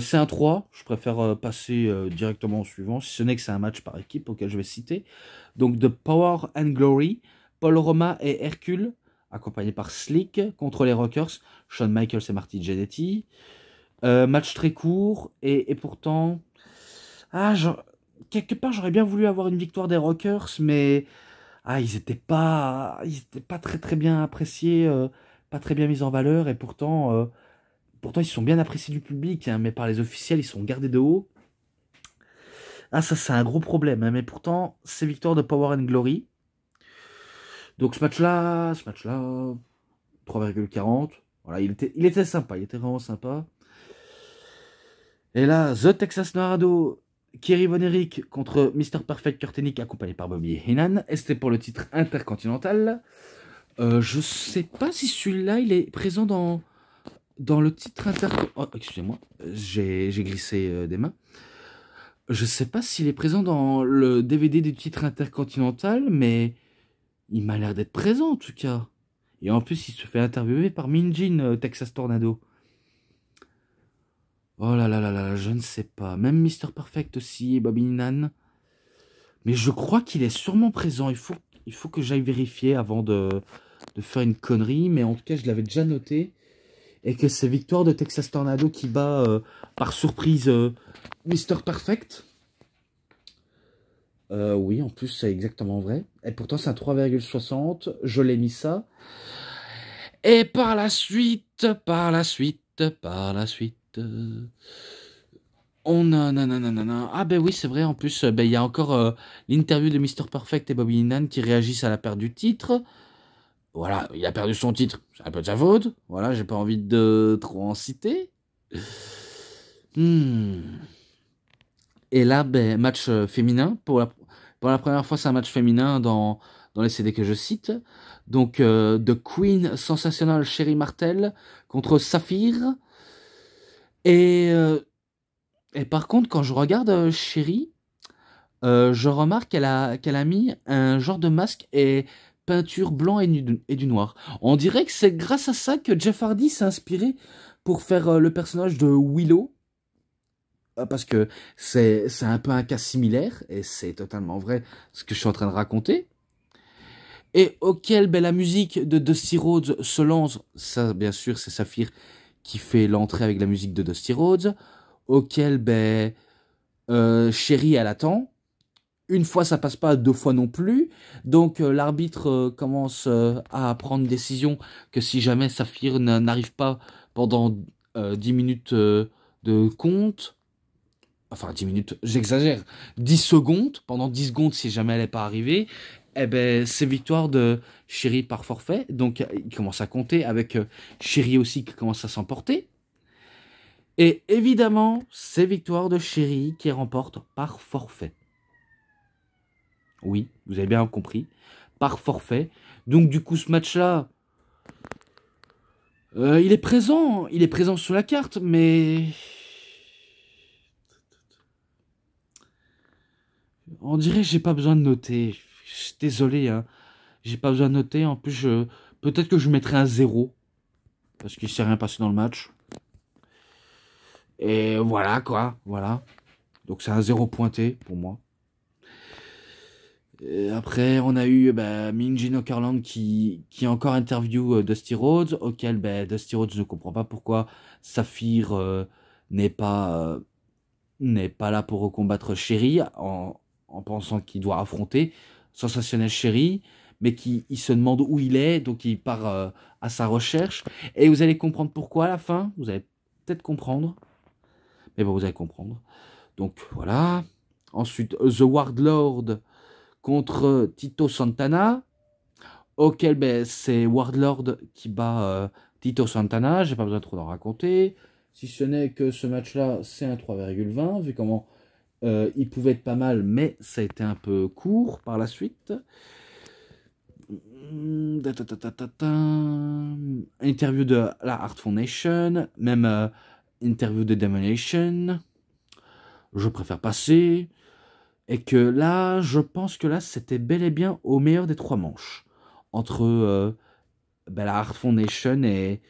c'est un 3, je préfère passer directement au suivant, si ce n'est que c'est un match par équipe auquel je vais citer. Donc The Power and Glory, Paul Roma et Hercule, accompagnés par Slick, contre les Rockers, Shawn Michaels et Marty Jannetty. match très court et, et pourtant... Ah, je quelque part, j'aurais bien voulu avoir une victoire des Rockers, mais ah, ils n'étaient pas, étaient pas très très bien appréciés, euh, pas très bien mis en valeur, et pourtant, euh, pourtant ils sont bien appréciés du public, hein, mais par les officiels, ils sont gardés de haut. Ah, ça, c'est un gros problème, hein, mais pourtant, c'est victoire de Power and Glory. Donc ce match-là, ce match-là, 3,40. Voilà, il était, il était sympa, il était vraiment sympa. Et là, The Texas Narado Kerry Von Erich contre Mr. Perfect Kurtenik accompagné par Bobby Heenan. Et c'était pour le titre intercontinental. Euh, je sais pas si celui-là il est présent dans, dans le titre inter. Oh, excusez-moi, j'ai glissé euh, des mains. Je sais pas s'il est présent dans le DVD du titre intercontinental, mais il m'a l'air d'être présent en tout cas. Et en plus, il se fait interviewer par Minjin euh, Texas Tornado. Oh là là là là, je ne sais pas. Même Mister Perfect aussi, Bobby Nan. Mais je crois qu'il est sûrement présent. Il faut, il faut que j'aille vérifier avant de, de, faire une connerie. Mais en tout cas, je l'avais déjà noté. Et que c'est victoire de Texas Tornado qui bat euh, par surprise Mr. Euh, Mister Perfect. Euh, oui, en plus, c'est exactement vrai. Et pourtant, c'est un 3,60. Je l'ai mis ça. Et par la suite, par la suite, par la suite. Euh, on a non. Ah ben oui, c'est vrai, en plus, euh, ben, il y a encore euh, l'interview de Mr. Perfect et Bobby Linnan qui réagissent à la perte du titre. Voilà, il a perdu son titre, c'est un peu de sa faute. Voilà, j'ai pas envie de trop en citer. Hmm. Et là, ben, match féminin. Pour la, pour la première fois, c'est un match féminin dans, les CD que je cite. Donc, The Queen Sensational Sherry Martel contre Saphir. Euh, et, par contre, quand je regarde euh, Chérie, euh, je remarque qu'elle a, qu'elle a mis un genre de masque et peinture blanc et, du noir. On dirait que c'est grâce à ça que Jeff Hardy s'est inspiré pour faire le personnage de Willow parce que c'est un peu un cas similaire, et c'est totalement vrai ce que je suis en train de raconter. Et auquel oh, la musique de Dusty Rhodes se lance, ça bien sûr c'est Saphir qui fait l'entrée avec la musique de Dusty Rhodes, auquel ben, Chérie, euh, elle attend. Une fois, ça passe pas, deux fois non plus. Donc euh, l'arbitre euh, commence à prendre décision que si jamais Saphir n'arrive pas pendant 10 minutes de compte, enfin 10 minutes, j'exagère, 10 secondes, pendant 10 secondes si jamais elle n'est pas arrivée, eh ben, c'est victoire de Chéri par forfait. Donc, il commence à compter avec euh, Chéri aussi qui commence à s'emporter. Et évidemment, c'est victoire de Chéri qui remporte par forfait. Oui, vous avez bien compris. Par forfait. Donc, du coup, ce match-là, euh, il est présent. Il est présent sur la carte, mais. On dirait que j'ai pas besoin de noter désolé, hein. j'ai pas besoin de noter. En plus, peut-être que je mettrai un zéro Parce qu'il s'est rien passé dans le match. Et voilà, quoi. Voilà. Donc c'est un zéro pointé pour moi. après, on a eu eh bah, ben, Minjin qui, qui encore interview euh, Dusty Rhodes, auquel ben, Dusty Rhodes ne comprend pas pourquoi Saphir euh, n'est pas, euh, n'est pas là pour combattre Sherry en, en pensant qu'il doit affronter sensationnel chéri, mais qui se demande où il est, donc il part euh, à sa recherche. Et vous allez comprendre pourquoi à la fin, vous allez peut-être comprendre, mais bon, vous allez comprendre. Donc voilà. Ensuite, The Wardlord contre euh, Tito Santana, auquel ben, c'est Wardlord qui bat euh, Tito Santana, j'ai pas besoin trop d'en raconter, si ce n'est que ce match-là, c'est un 3,20, vu comment euh, il pouvait être pas mal, mais ça a été un peu court par la suite. Hum, interview de la Art Foundation, même euh, interview de Domination. Je préfère passer. Et que là, je pense que là, c'était bel et bien au meilleur des trois manches. Entre euh, ben, la Art Foundation et,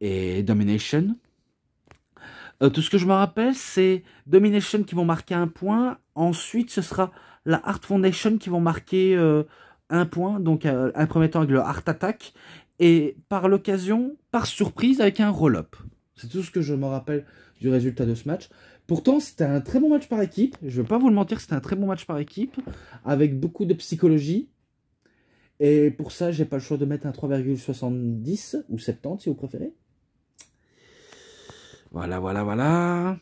et Domination. Euh, tout ce que je me rappelle, c'est Domination qui vont marquer un point. Ensuite, ce sera la Art Foundation qui vont marquer euh, un point. Donc, euh, un premier temps avec le Art Attack. Et par l'occasion, par surprise, avec un roll-up. C'est tout ce que je me rappelle du résultat de ce match. Pourtant, c'était un très bon match par équipe. Je ne vais pas vous le mentir, c'était un très bon match par équipe. Avec beaucoup de psychologie. Et pour ça, j'ai pas le choix de mettre un 3,70 ou 70 si vous préférez. Voilà, voilà, voilà.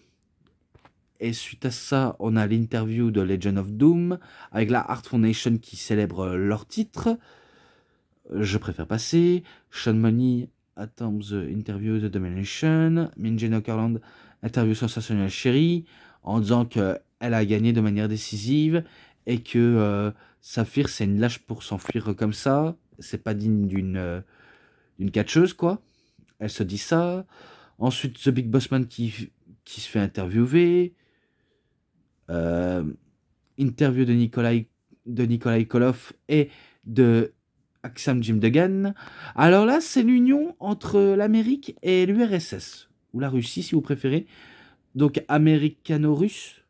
Et suite à ça, on a l'interview de Legend of Doom avec la Art Foundation qui célèbre leur titre. Je préfère passer. Sean Money attends the interview The Domination. Minjin Okerland interview sensationnelle Chérie en disant qu'elle a gagné de manière décisive et que euh, Saphir c'est une lâche pour s'enfuir comme ça. C'est pas digne d'une euh, catcheuse quoi. Elle se dit ça. Ensuite, The Big Boss Man qui, qui se fait interviewer. Euh, interview de Nikolai, de Nikolai et de Aksam Jim Degan. Alors là, c'est l'union entre l'Amérique et l'URSS, ou la Russie si vous préférez. Donc américano-russe,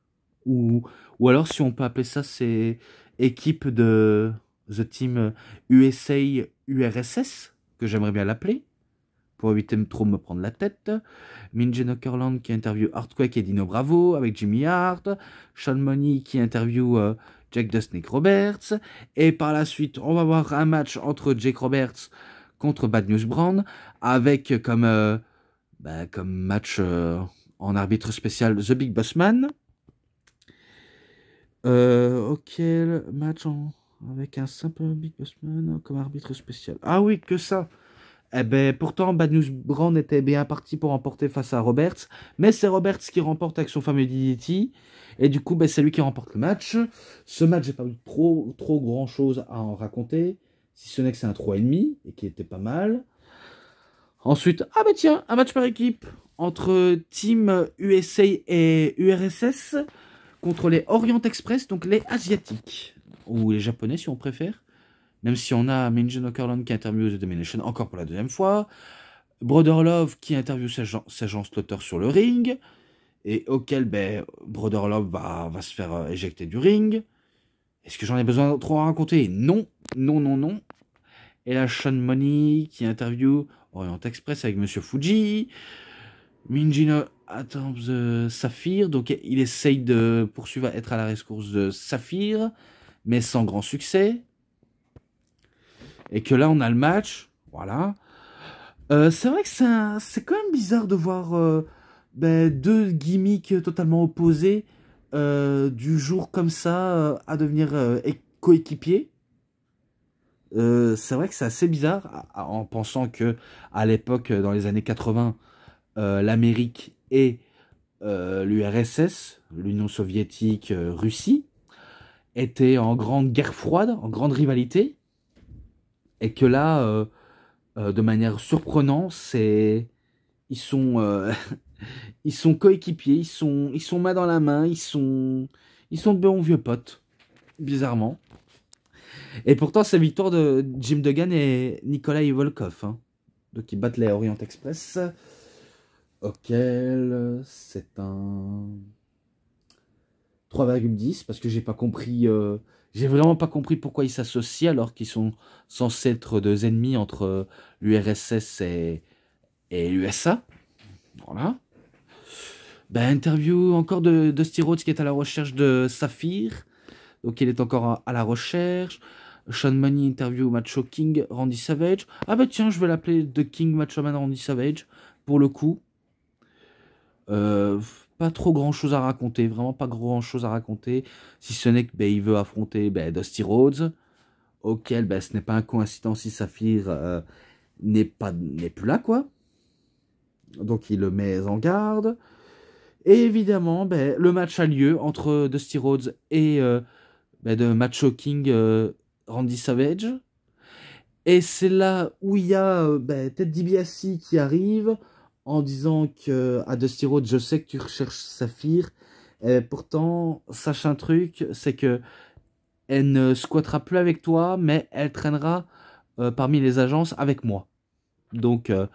ou, ou alors si on peut appeler ça, c'est équipe de The Team USA-URSS, que j'aimerais bien l'appeler pour éviter de trop me prendre la tête. Minje Nokerland qui interview Hardquake et Dino Bravo avec Jimmy Hart. Sean Money qui interviewe euh, Jack the Roberts. Et par la suite, on va voir un match entre Jake Roberts contre Bad News Brown avec comme, euh, bah, match euh, en arbitre spécial The Big Boss Man. le match avec un simple Big Boss Man comme arbitre spécial Ah oui, que ça eh ben, pourtant, Bad News était bien parti pour remporter face à Roberts, mais c'est Roberts qui remporte avec son fameux DDT, et du coup, ben, c'est lui qui remporte le match. Ce match, j'ai pas eu trop, trop grand chose à en raconter, si ce n'est que c'est un 3,5, et qui était pas mal. Ensuite, ah ben tiens, un match par équipe entre Team USA et URSS contre les Orient Express, donc les Asiatiques, ou les Japonais si on préfère. Même si on a Minjin Okerlund qui interviewe The Domination encore pour la deuxième fois. Love qui interviewe Sajan Slaughter sur le ring. Et auquel ben, Love va, va se faire euh, éjecter du ring. Est-ce que j'en ai besoin de trop à raconter Non, non, non, non. Et la Sean Money qui interviewe Orient Express avec Monsieur Fuji. Minjin euh, attend the Saphir, donc il essaye de poursuivre, à être à la rescousse de Saphir, mais sans grand succès et que là on a le match, voilà. Euh, c'est vrai que c'est quand même bizarre de voir euh, ben, deux gimmicks totalement opposés euh, du jour comme ça à devenir coéquipiers. c'est vrai que c'est assez bizarre en pensant que à l'époque, dans les années 80, l'Amérique et l'URSS, l'Union soviétique, Russie, étaient en grande guerre froide, en grande rivalité. Et que là, euh, euh, de manière surprenante, c'est ils sont euh, <laughs> ils sont coéquipiers, ils sont ils sont main dans la main, ils sont ils sont de bons vieux potes, bizarrement. Et pourtant, c'est victoire de Jim Duggan et Nikolai Volkov. Hein, donc, ils battent les Orient Express. Auquel c'est un 3,10 parce que j'ai pas compris. J'ai vraiment pas compris pourquoi ils s'associent alors qu'ils sont censés être deux ennemis entre euh, l'URSS et, l'USA. Voilà. Ben, interview encore de, de Rhodes qui est à la recherche de Saphir. Donc il est encore à la recherche. Sean Money interview Macho King Randy Savage. Ah bah tiens, je vais l'appeler The King Macho Man Randy Savage pour le coup. Euh, pas trop grand chose à raconter, vraiment pas grand chose à raconter, si ce n'est que ben, il veut affronter ben, Dusty Rhodes, auquel ben, ce n'est pas un coïncident si Saphir euh, n'est pas n'est plus là quoi. Donc il le met en garde. Et évidemment, ben, le match a lieu entre Dusty Rhodes et euh, ben, de Macho King euh, Randy Savage. Et c'est là où il y a ben, peut-être DiBiase qui arrive en disant que à De je sais que tu recherches Saphir. Et pourtant, sache un truc, c'est que elle ne squattera plus avec toi, mais elle traînera euh, parmi les agences avec moi. Donc euh,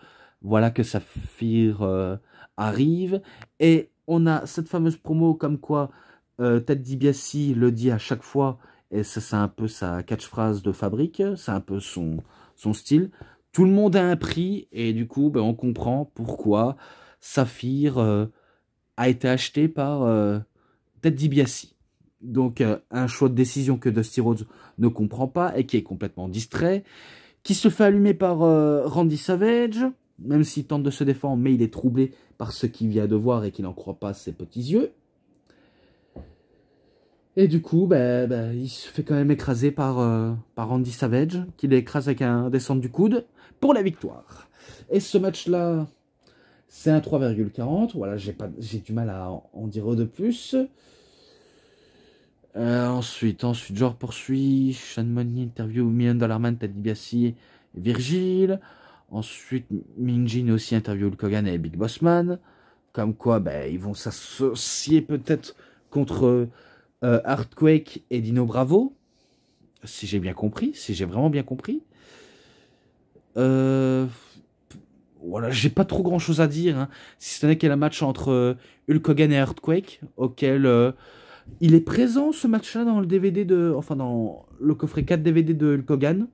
voilà que Saphir euh, arrive. Et on a cette fameuse promo comme quoi Ted DiBiase le dit à chaque fois, et ça c'est un peu sa catchphrase de fabrique, c'est un peu son, son style tout le monde a un prix et du coup, ben, on comprend pourquoi Saphir euh, a été acheté par euh, Ted Donc euh, un choix de décision que Dusty Rhodes ne comprend pas et qui est complètement distrait, qui se fait allumer par euh, Randy Savage, même s'il tente de se défendre, mais il est troublé par ce qu'il vient de voir et qu'il n'en croit pas ses petits yeux. Et du coup, ben, ben il se fait quand même écraser par, Randy par Savage, qui l'écrase avec un descente du coude pour la victoire. Et ce match-là, c'est un 3,40. Voilà, j'ai pas, j'ai du mal à en, dire de plus. Euh, ensuite, ensuite, genre poursuit. Sean Money interview Million Dollar Man, Ted si et Virgil. Ensuite, Minjin aussi interview le Kogan et Big Boss Man. Comme quoi, ben ils vont s'associer peut-être contre euh, et Dino Bravo. Si j'ai bien compris, si j'ai vraiment bien compris. Euh, voilà, j'ai pas trop grand chose à dire. Hein, si ce n'est qu'il y a un match entre euh, Hulk Hogan et Earthquake, auquel euh, il est présent ce match-là dans le DVD de. Enfin, dans le coffret 4 DVD de Hulk Hogan,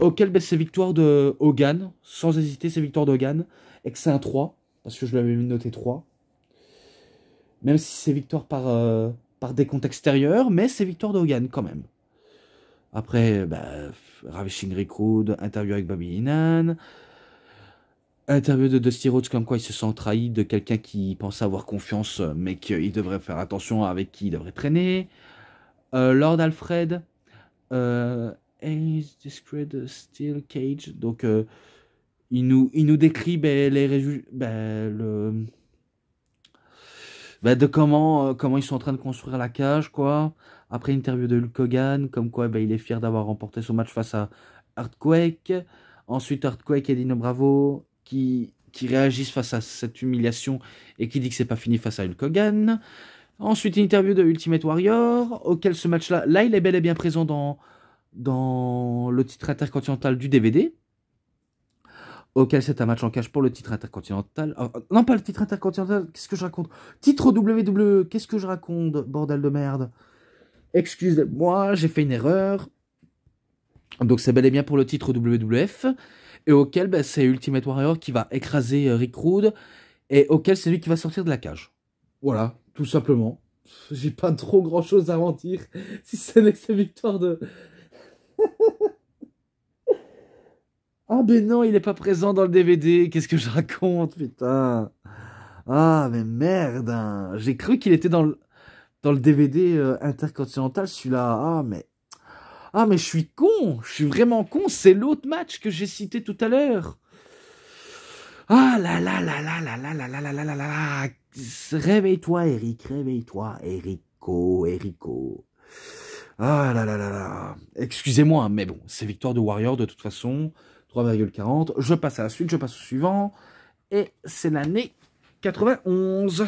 auquel c'est victoire de Hogan, sans hésiter, c'est victoire d'Hogan, et que c'est un 3, parce que je l'avais noté 3. Même si c'est victoire par, par des comptes extérieurs, mais c'est victoire d'Hogan quand même. Après, bah, Ravishing Recruit, interview avec Bobby Inan, interview de Dusty Rhodes comme quoi il se sent trahi de quelqu'un qui pense avoir confiance, mais qu'il devrait faire attention avec qui il devrait traîner. Euh, Lord Alfred, euh, Ace Discreet Steel Cage, donc euh, il, nous, il nous décrit ben, les résultats. Ben, ben, de comment, euh, comment ils sont en train de construire la cage, quoi. Après, interview de Hulk Hogan, comme quoi ben, il est fier d'avoir remporté son match face à Earthquake. Ensuite, Earthquake et Dino Bravo qui, qui réagissent face à cette humiliation et qui dit que c'est pas fini face à Hulk Hogan. Ensuite, une interview de Ultimate Warrior, auquel ce match-là, là, il est bel et bien présent dans, dans le titre intercontinental du DVD. Auquel c'est un match en cage pour le titre intercontinental. Ah, euh, non, pas le titre intercontinental, qu'est-ce que je raconte Titre WWE, qu'est-ce que je raconte, bordel de merde excusez-moi, j'ai fait une erreur. Donc c'est bel et bien pour le titre WWF, et auquel ben, c'est Ultimate Warrior qui va écraser euh, Rick Rude, et auquel c'est lui qui va sortir de la cage. Voilà, tout simplement. <laughs> J'ai pas trop grand chose à mentir, <laughs> si ce n'est que victoire de. <laughs> ah ben non, il est pas présent dans le DVD, qu'est-ce que je raconte, putain Ah mais merde hein. J'ai cru qu'il était dans le dans le DVD intercontinental, celui-là, ah mais... Ah mais je suis con, je suis vraiment con, c'est l'autre match que j'ai cité tout à l'heure. Ah là là là là là là là là là là là Réveille-toi Eric, réveille-toi Erico, Erico. Ah là là là là. Excusez-moi, mais bon, c'est victoire de Warrior de toute façon. 3,40. Je passe à la suite, je passe au suivant. Et c'est l'année 91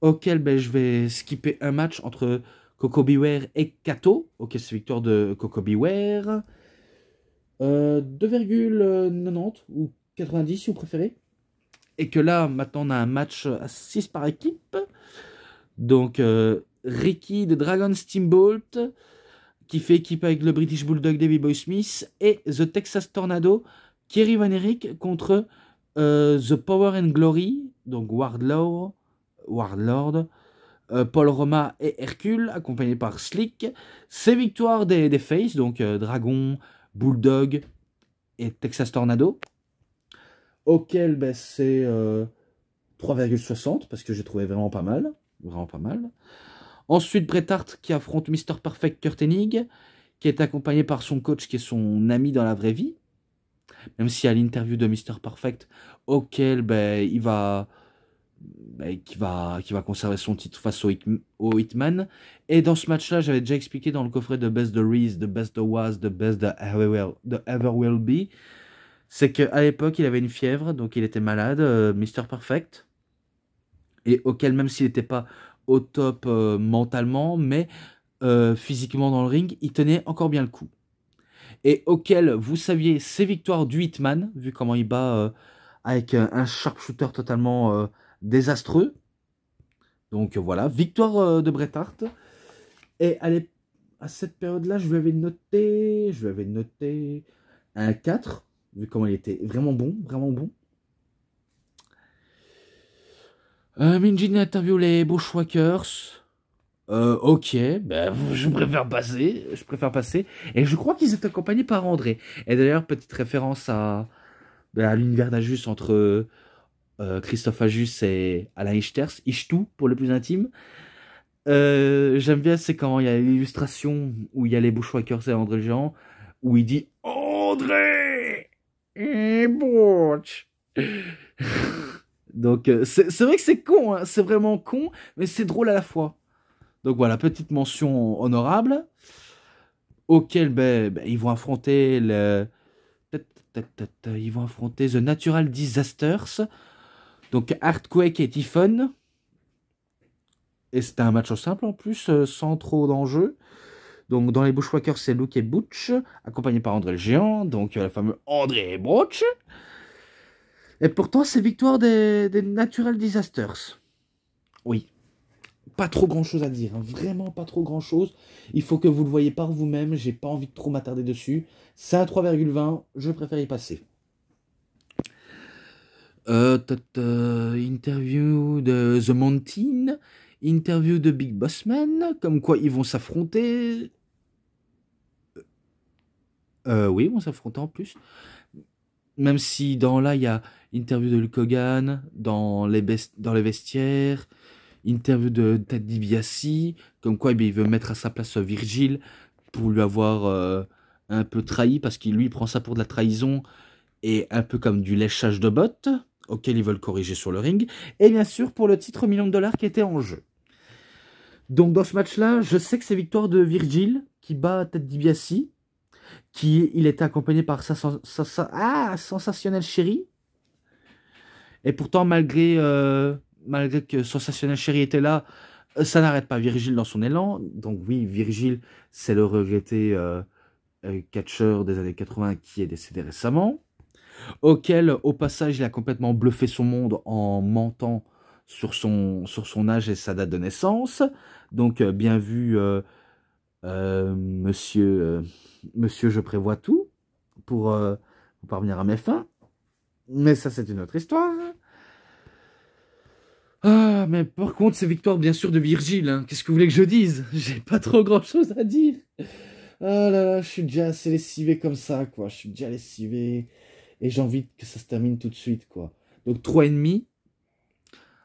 auquel ben, je vais skipper un match entre Coco Beware et Kato. Ok, c'est victoire de Coco Beware. 2,90 euh, euh, ou 90 si vous préférez. Et que là, maintenant, on a un match à 6 par équipe. Donc, euh, Ricky de Dragon Steambolt qui fait équipe avec le British Bulldog Davy Boy Smith et The Texas Tornado, Kerry Van Eric contre The Power and Glory, donc Wardlow, Warlord, euh, Paul Roma et Hercule, accompagnés par Slick. Ces victoires des, des Faces, donc euh, Dragon, Bulldog et Texas Tornado, auquel ben, c'est 3,60 euh, parce que j'ai trouvé vraiment pas mal. Vraiment pas mal. Ensuite, Bret Hart qui affronte Mr. Perfect Kurt Hennig, qui est accompagné par son coach qui est son ami dans la vraie vie. Même si à l'interview de Mr. Perfect, auquel ben, il va bah, qui, va, qui va conserver son titre face au, Hitman. Et dans ce match-là, j'avais déjà expliqué dans le coffret de Best the Reese, the Best of Was, the Best the Ever Will, the ever will Be, c'est qu'à l'époque, il avait une fièvre, donc il était malade, Mr. Euh, Mister Perfect, et auquel même s'il n'était pas au top euh, mentalement, mais euh, physiquement dans le ring, il tenait encore bien le coup. Et auquel vous saviez ses victoires du Hitman, vu comment il bat avec un sharpshooter totalement désastreux. Donc euh, voilà, victoire euh, de Bret Hart. Et à, cette période-là, je lui avais noté, je lui avais noté un 4, vu comment il était vraiment bon, vraiment bon. Un euh, Minjin interview les Bushwackers. ok, ben, je préfère passer, je préfère passer. Et je crois qu'ils étaient accompagnés par André. Et d'ailleurs, petite référence à, ben, à l'univers d'Ajus entre euh, Christophe Ajus et Alain Ichters, Ichtou pour le plus intime. Euh, j'aime bien, c'est quand il y a l'illustration où il y a les Bushwackers et André Jean, où il dit André et Bouch <laughs> Donc, euh, c'est vrai que c'est con, hein, c'est vraiment con, mais c'est drôle à la fois. Donc voilà, petite mention honorable, auquel ben, ben ils vont affronter le. Ils vont affronter The Natural Disasters, donc Earthquake et Typhon. Et c'était un match simple en plus, euh, sans trop d'enjeux. Donc dans les Bushwackers, c'est Luke et Butch, accompagné par André le Géant, donc euh, la fameux André Butch. Et pourtant, c'est victoire des, Natural Disasters. Oui. Pas trop grand chose à dire, hein. vraiment pas trop grand chose. Il faut que vous le voyez par vous-même, j'ai pas envie de trop m'attarder dessus. C'est un 3,20, je préfère y passer. Euh, interview de The Mountain, interview de Big Bossman, comme quoi ils vont s'affronter. Euh, euh, oui, ils vont s'affronter en plus. Même si dans là, il y a interview de Luke Hogan, dans les, dans les vestiaires, interview de Ted DiBiase, comme quoi eh il veut mettre à sa place Virgile pour lui avoir euh, un peu trahi, parce qu'il lui prend ça pour de la trahison et un peu comme du léchage de bottes auquel ils veulent corriger sur le ring, et bien sûr pour le titre million de dollars qui était en jeu. Donc dans ce match-là, je sais que c'est victoire de Virgil qui bat Ted DiBiase, qui il était accompagné par sa, ah, sensationnel chéri. Et pourtant euh, malgré que sensationnel chéri était là, euh, ça n'arrête pas Virgil dans son élan. Donc oui, Virgil, c'est le regretté catcher euh, catcheur des années 80 qui est décédé récemment auquel au passage il a complètement bluffé son monde en mentant sur son, sur son âge et sa date de naissance. Donc euh, bien vu euh, euh, monsieur, monsieur je prévois tout pour, pour, parvenir à mes fins. Mais ça c'est une autre histoire. Ah, mais par contre, c'est victoire bien sûr de Virgile. Hein. Qu'est-ce que vous voulez que je dise J'ai pas trop grand chose à dire. Oh là là, je suis déjà assez lessivé comme ça, quoi. Je suis déjà lessivé et j'ai envie que ça se termine tout de suite, quoi. Donc 3,5.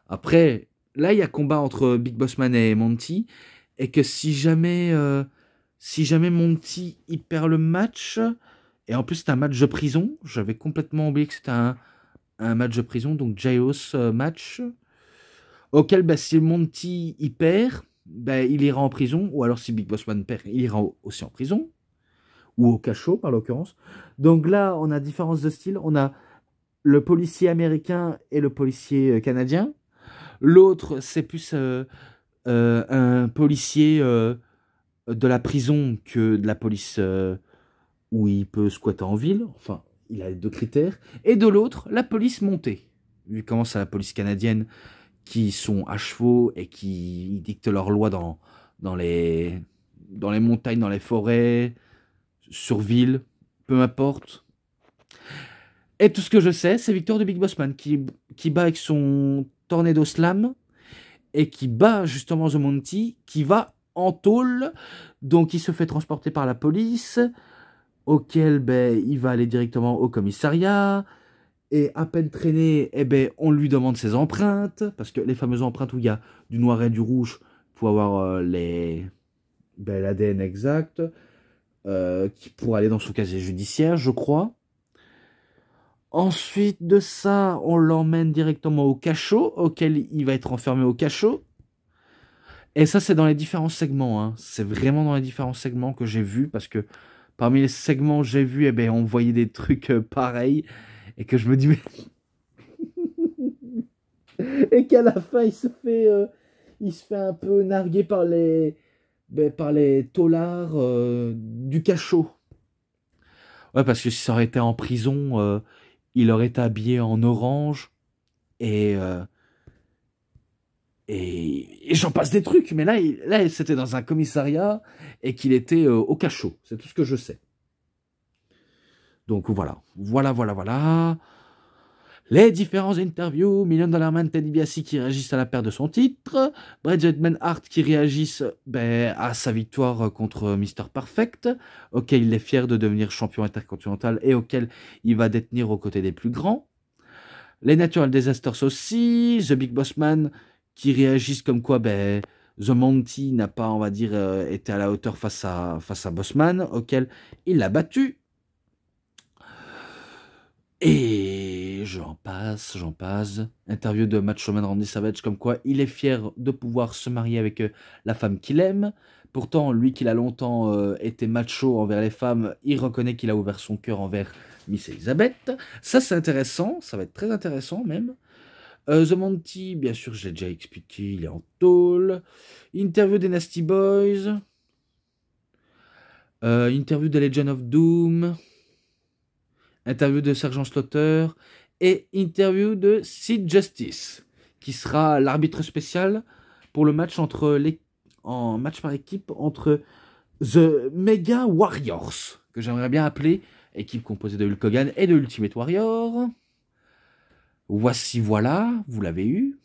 Après, là, il y a combat entre Big Boss Man et Monty, et que si jamais, euh, si jamais Monty il perd le match, et en plus c'est un match de prison, j'avais complètement oublié que c'était un, match de prison, donc Jaios euh, match, auquel bah, si Monty il perd, bah, il ira en prison, ou alors si Big Boss Man perd, il ira aussi en prison ou au cachot par l'occurrence. Donc là, on a différence de style. On a le policier américain et le policier euh, canadien. L'autre, c'est plus euh, euh, un policier de la prison que de la police où il peut squatter en ville. Enfin, il a les deux critères. Et de l'autre, la police montée. Vu comment à la police canadienne qui sont à chevaux et qui dictent leurs lois dans, dans, les, dans les montagnes, dans les forêts, sur ville, peu importe. Et tout ce que je sais, c'est Victor de Big Bossman qui, qui bat avec son Tornado Slam et qui bat justement The Monty, qui va en tôle, donc il se fait transporter par la police, auquel ben, il va aller directement au commissariat, et à peine traîné, eh ben, on lui demande ses empreintes, parce que les fameuses empreintes où il y a du noir et du rouge, pour avoir euh, les ben, l'ADN exact, euh, qui pour aller dans son casier judiciaire, je crois. Ensuite de ça, on l'emmène directement au cachot, auquel il va être enfermé au cachot. Et ça, c'est dans les différents segments. Hein. C'est vraiment dans les différents segments que j'ai vu, parce que parmi les segments que j'ai vus, eh ben, on voyait des trucs euh, pareils, et que je me dis, mais... <laughs> et qu'à la fin, il se fait, euh, il se fait un peu narguer par les, ben, par les taulards euh, du cachot. Ouais, parce que si ça aurait été en prison, euh, il aurait été habillé en orange euh, et. et, j'en passe des trucs, mais là, là c'était dans un commissariat et qu'il était au cachot. C'est tout ce que je sais. Donc voilà, voilà, voilà, voilà. Les différents interviews, Million Dollar Man, Teddy DiBiase qui réagissent à la perte de son titre, Bret Jetman Hart qui réagissent ben, à sa victoire contre Mister Perfect, auquel il est fier de devenir champion intercontinental et auquel il va détenir aux côtés des plus grands. Les Natural Disasters aussi, The Big Bossman qui réagissent comme quoi ben, The Monty n'a pas, on va dire, euh, été à la hauteur face à, face à Bossman, auquel il l'a battu. Et j'en passe, j'en passe. Interview de Macho Man Randy Savage comme quoi il est fier de pouvoir se marier avec euh, la femme qu'il aime. Pourtant, lui qui a longtemps euh, été macho envers les femmes, il reconnaît qu'il a ouvert son cœur envers Miss Elizabeth. Ça c'est intéressant, ça va être très intéressant même. Euh, The Monty, bien sûr, j'ai déjà expliqué, il est en tôle. Interview des Nasty Boys. interview de Legend of Doom interview de Sergent Slaughter et interview de Sid Justice, qui sera l'arbitre spécial pour le match entre les, en match par équipe entre The Mega Warriors, que j'aimerais bien appeler équipe composée de Hulk Hogan et de Ultimate Warrior. Voici, voilà, vous l'avez eu.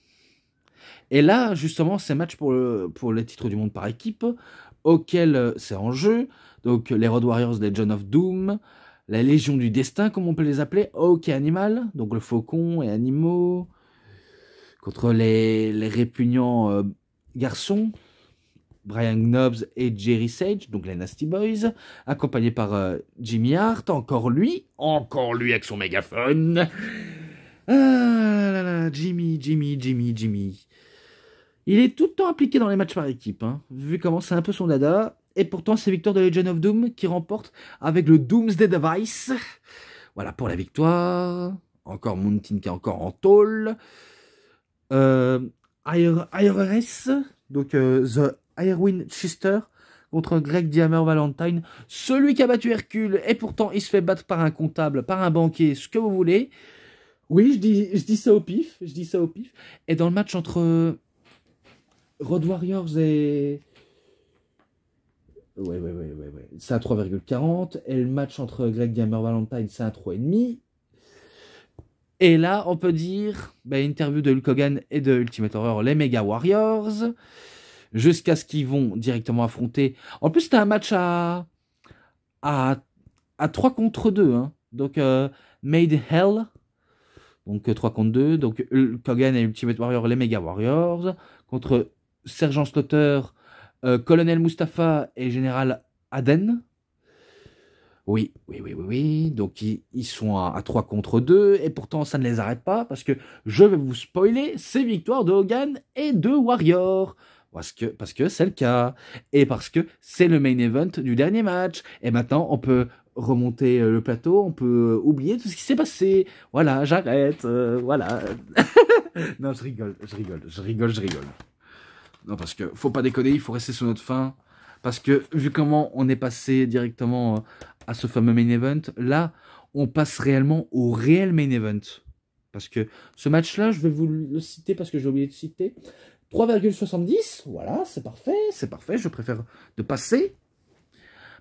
Et là, justement, c'est match pour, le, pour les titres du monde par équipe, auquel euh, c'est en jeu, donc les Road Warriors, des John of Doom, la Légion du Destin, comme on peut les appeler, ok animal, donc le faucon et animaux, contre les, répugnants euh, garçons, Brian Knobs et Jerry Sage, donc les Nasty Boys, accompagnés par euh, Jimmy Hart, encore lui, encore lui avec son mégaphone. Ah, Jimmy, Jimmy, Jimmy, Jimmy. Il est tout le temps impliqué dans les matchs par équipe, hein. vu comment c'est un peu son dada, et pourtant, c'est Victor de Legend of Doom qui remporte avec le Doomsday Device. Voilà pour la victoire. Encore Mountain qui est encore en tôle. Euh, IRS, donc euh, The Irwin Sister contre Greg Diamond Valentine. Celui qui a battu Hercule et pourtant il se fait battre par un comptable, par un banquier, ce que vous voulez. Oui, je dis, je dis ça au pif. Je dis ça au pif. Et dans le match entre Road Warriors et, Ouais, ouais, ouais, ouais, ouais. C'est à 3,40. Et le match entre Greg Gamer Valentine, c'est à 3,5. Et là, on peut dire, bah, interview de Hulk Hogan et de Ultimate Horror, les Mega Warriors, jusqu'à ce qu'ils vont directement affronter. En plus, c'est un match à, à, à 3 contre 2. Hein. Donc, euh, Made Hell, donc 3 euh, contre 2. Donc, Hulk Hogan et Ultimate Warrior, les Mega Warriors, contre Sergent Slaughter euh, colonel Mustapha et général Aden. Oui, oui, oui, oui, oui. Donc ils, sont à, 3 contre 2 et pourtant ça ne les arrête pas parce que je vais vous spoiler ces victoires de Hogan et de Warrior. Parce que parce que c'est le cas et parce que c'est le main event du dernier match et maintenant on peut remonter euh, le plateau, on peut euh, oublier tout ce qui s'est passé. Voilà, j'arrête, voilà. <laughs> non, je rigole, je rigole, je rigole, je rigole. Non, parce que faut pas déconner, il faut rester sur notre fin. Parce que vu comment on est passé directement euh, à ce fameux main event, là, on passe réellement au réel main event. Parce que ce match-là, je vais vous le citer parce que j'ai oublié de citer. 3,70, voilà, c'est parfait, c'est parfait, je préfère de passer.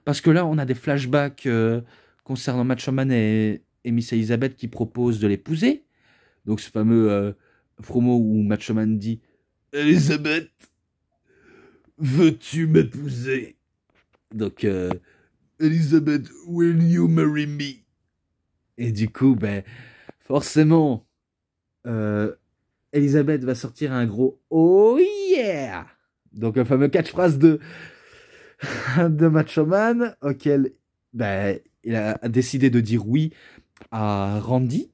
Parce que là, on a des flashbacks euh, concernant Machoman et, Miss Elizabeth qui proposent de l'épouser. Donc ce fameux euh, promo où Matchman dit Elizabeth, Veux-tu m'épouser Donc, euh, Elizabeth, will you marry me Et du coup, ben, forcément, euh, Elisabeth va sortir un gros Oh yeah Donc, un fameux catchphrase de, <laughs> de Macho auquel ben, il a décidé de dire oui à Randy.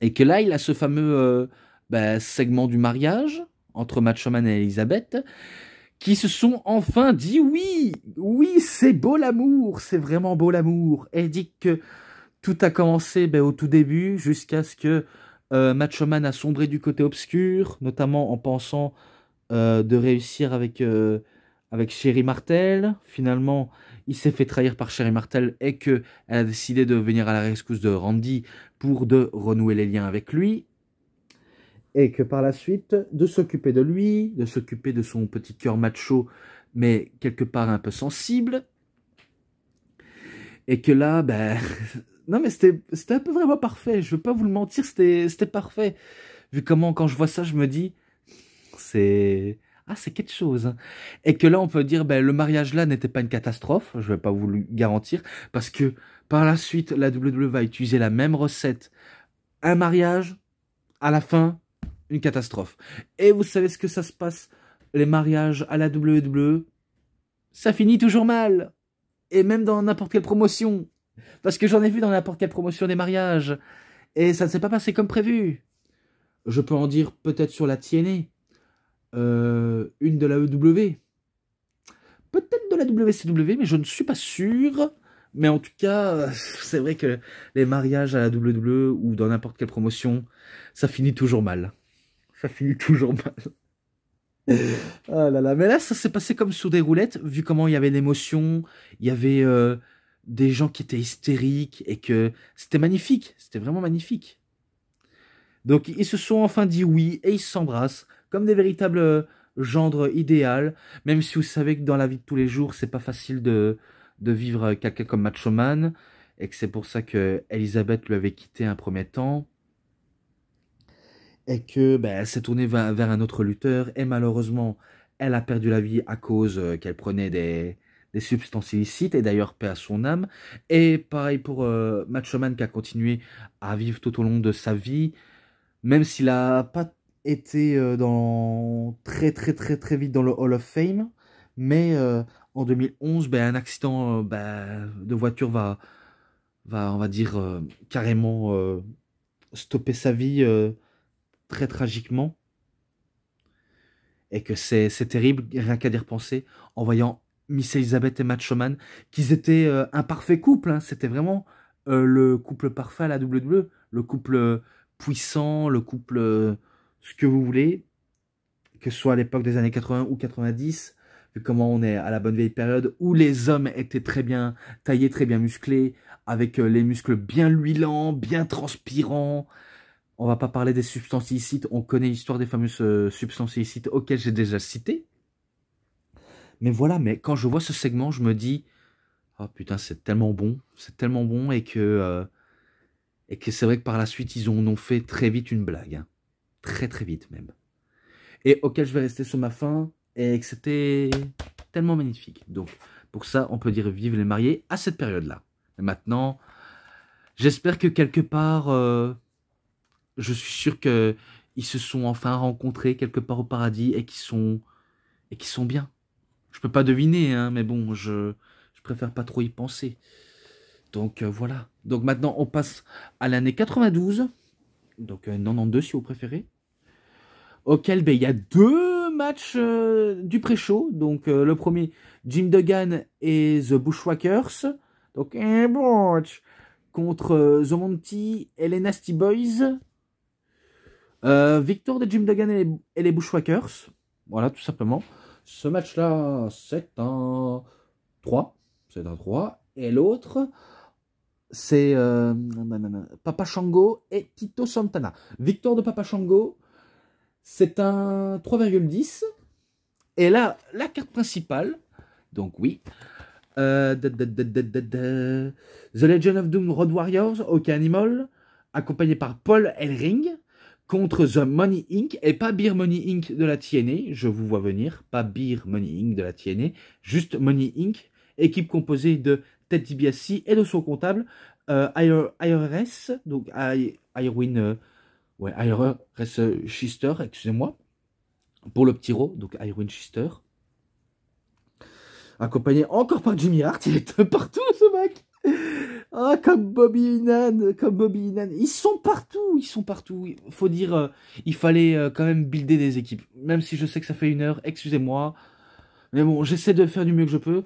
Et que là, il a ce fameux euh, ben, segment du mariage entre Macho et Elizabeth qui se sont enfin dit oui, oui, c'est beau l'amour, c'est vraiment beau l'amour. Et dit que tout a commencé ben, au tout début, jusqu'à ce que euh, Matchoman a sombré du côté obscur, notamment en pensant euh, de réussir avec, euh, avec Sherry Martel. Finalement, il s'est fait trahir par Sherry Martel et qu'elle a décidé de venir à la rescousse de Randy pour de renouer les liens avec lui et que par la suite, de s'occuper de lui, de s'occuper de son petit cœur macho, mais quelque part un peu sensible, et que là, ben, <laughs> non mais c'était un peu vraiment parfait, je ne veux pas vous le mentir, c'était parfait. Vu comment, quand je vois ça, je me dis, c'est... Ah, c'est quelque chose. Hein. Et que là, on peut dire, ben, le mariage là n'était pas une catastrophe, je ne vais pas vous le garantir, parce que par la suite, la WWE a utilisé la même recette. Un mariage, à la fin, une catastrophe. Et vous savez ce que ça se passe Les mariages à la WWE, ça finit toujours mal. Et même dans n'importe quelle promotion. Parce que j'en ai vu dans n'importe quelle promotion des mariages. Et ça ne s'est pas passé comme prévu. Je peux en dire peut-être sur la tienne, euh, une de la EW. Peut-être de la WCW, mais je ne suis pas sûr. Mais en tout cas, <laughs> c'est vrai que les mariages à la WWE ou dans n'importe quelle promotion, ça finit toujours mal ça finit toujours mal. ah là mais là, ça s'est passé comme sur des roulettes, vu comment il y avait l'émotion, il y avait euh, des gens qui étaient hystériques et que c'était magnifique, c'était vraiment magnifique. Donc ils se sont enfin dit oui et ils s'embrassent comme des véritables euh, gendres idéal, même si vous savez que dans la vie de tous les jours, c'est pas facile de, de vivre euh, quelqu'un comme Macho Man, et que c'est pour ça que Elisabeth lui quitté un premier temps et que ben, elle s'est tournée vers, un autre lutteur et malheureusement elle a perdu la vie à cause euh, qu'elle prenait des, des substances illicites et d'ailleurs paix à son âme. Et pareil pour euh, Machoman qui a continué à vivre tout au long de sa vie, même s'il n'a pas été euh, dans très très très très vite dans le Hall of Fame, mais euh, en 2011, ben, un accident ben, de voiture va, va, on va dire carrément stopper sa vie très tragiquement. Et que c'est terrible, rien qu'à dire repenser, en voyant Miss Elizabeth et Matt Showman, qu'ils étaient euh, un parfait couple. Hein. C'était vraiment euh, le couple parfait à la WWE. Le couple euh, puissant, le couple ce que vous voulez, que ce soit à l'époque des années 80 ou 90, vu comment on est à la bonne vieille période, où les hommes étaient très bien taillés, très bien musclés, avec les muscles bien huilants, bien transpirants, on va pas parler des substances illicites. On connaît l'histoire des fameuses euh, substances illicites auxquelles j'ai déjà cité. Mais voilà, mais quand je vois ce segment, je me dis, oh putain, c'est tellement bon, c'est tellement bon et que euh, et que c'est vrai que par la suite, ils en ont fait très vite une blague, hein. très très vite même. Et auquel je vais rester sur ma fin et que c'était tellement magnifique. Donc pour ça, on peut dire vive les mariés à cette période-là. Maintenant, j'espère que quelque part. Euh, je suis sûr que ils se sont enfin rencontrés quelque part au paradis et qu'ils sont et sont bien. Je peux pas deviner, hein, mais bon, je, je préfère pas trop y penser. Donc euh, voilà. Donc maintenant, on passe à l'année 92. Donc 92 euh, si vous préférez. Auquel ben, il y a deux matchs euh, du pré-show. Donc le premier, Jim Duggan et The Bushwhackers. Donc un match contre The Monty et les Nasty Boys. Victor euh, victoire de Jim Duggan et les, Bushwhackers. Voilà, tout simplement. Ce match-là, c'est un 3. C'est un 3. Et l'autre, c'est euh, Papa Shango et Tito Santana. Victoire de Papa Shango, c'est un 3,10. Et là, la carte principale, donc oui. Euh, The Legend of Doom Road Warriors, OK Animal, accompagné par Paul Elring contre The Money Inc. et pas Beer Money Inc. de la TNA, je vous vois venir, pas Beer Money Inc. de la TNA, juste Money Inc., équipe composée de Ted DiBiase et de son comptable, euh, IRS, donc Irwin, euh, IRS euh, Schister, excusez-moi, pour le petit rôle, donc Irwin Schister, accompagné encore par Jimmy Hart, il est partout ce mec ah, comme Bobby Inan, comme Bobby Inan. Ils sont partout, ils sont partout. Il Faut dire, euh, il fallait euh, quand même builder des équipes. Même si je sais que ça fait une heure, excusez-moi. Mais bon, j'essaie de faire du mieux que je peux.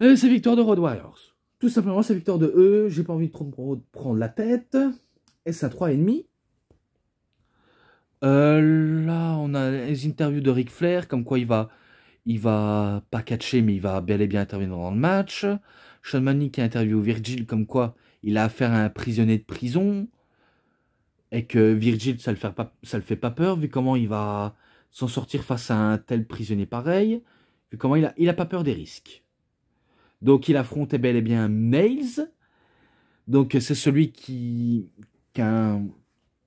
c'est victoire de Road Warriors. Tout simplement, c'est victoire de eux. J'ai pas envie de prendre, prendre la tête. sa ce à 3,5 euh, Là, on a les interviews de Ric Flair, comme quoi il va, il va pas catcher, mais il va bel et bien intervenir dans le match. Sean Manning qui interview Virgil comme quoi il a affaire à un prisonnier de prison et que Virgil, ça ne le, le, fait pas peur, vu comment il va s'en sortir face à un tel prisonnier pareil, vu comment il n'a il a pas peur des risques. Donc il affrontait bel et bien Nails, donc c'est celui qui, qui,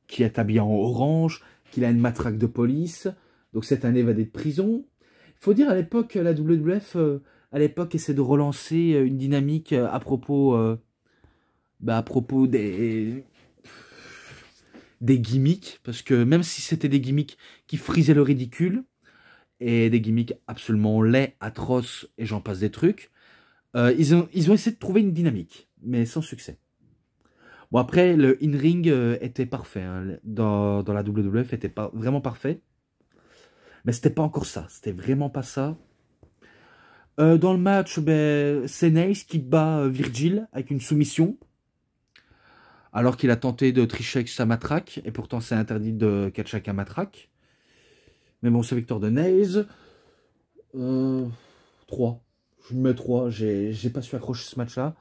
qui, est habillé en orange, qu'il a une matraque de police, donc c'est un évadé de prison. Il faut dire à l'époque, la WWF, euh, à l'époque, essaie de relancer euh, une dynamique euh, à propos, euh, bah, à propos des, des gimmicks, parce que même si c'était des gimmicks qui frisaient le ridicule, et des gimmicks absolument laids, atroces, et j'en passe des trucs, ils, ont, ils ont essayé de trouver une dynamique, mais sans succès. Bon, après, le in-ring était parfait, hein. dans, dans, la WWF, était pas, vraiment parfait, mais c'était pas encore ça, c'était vraiment pas ça. Euh, dans le match, ben, c'est Neyce qui bat euh, Virgil avec une soumission. Alors qu'il a tenté de tricher avec sa matraque. Et pourtant, c'est interdit de catch avec un matraque. Mais bon, c'est victoire de Nays. 3. Euh, Je mets 3. J'ai pas su accrocher ce match-là.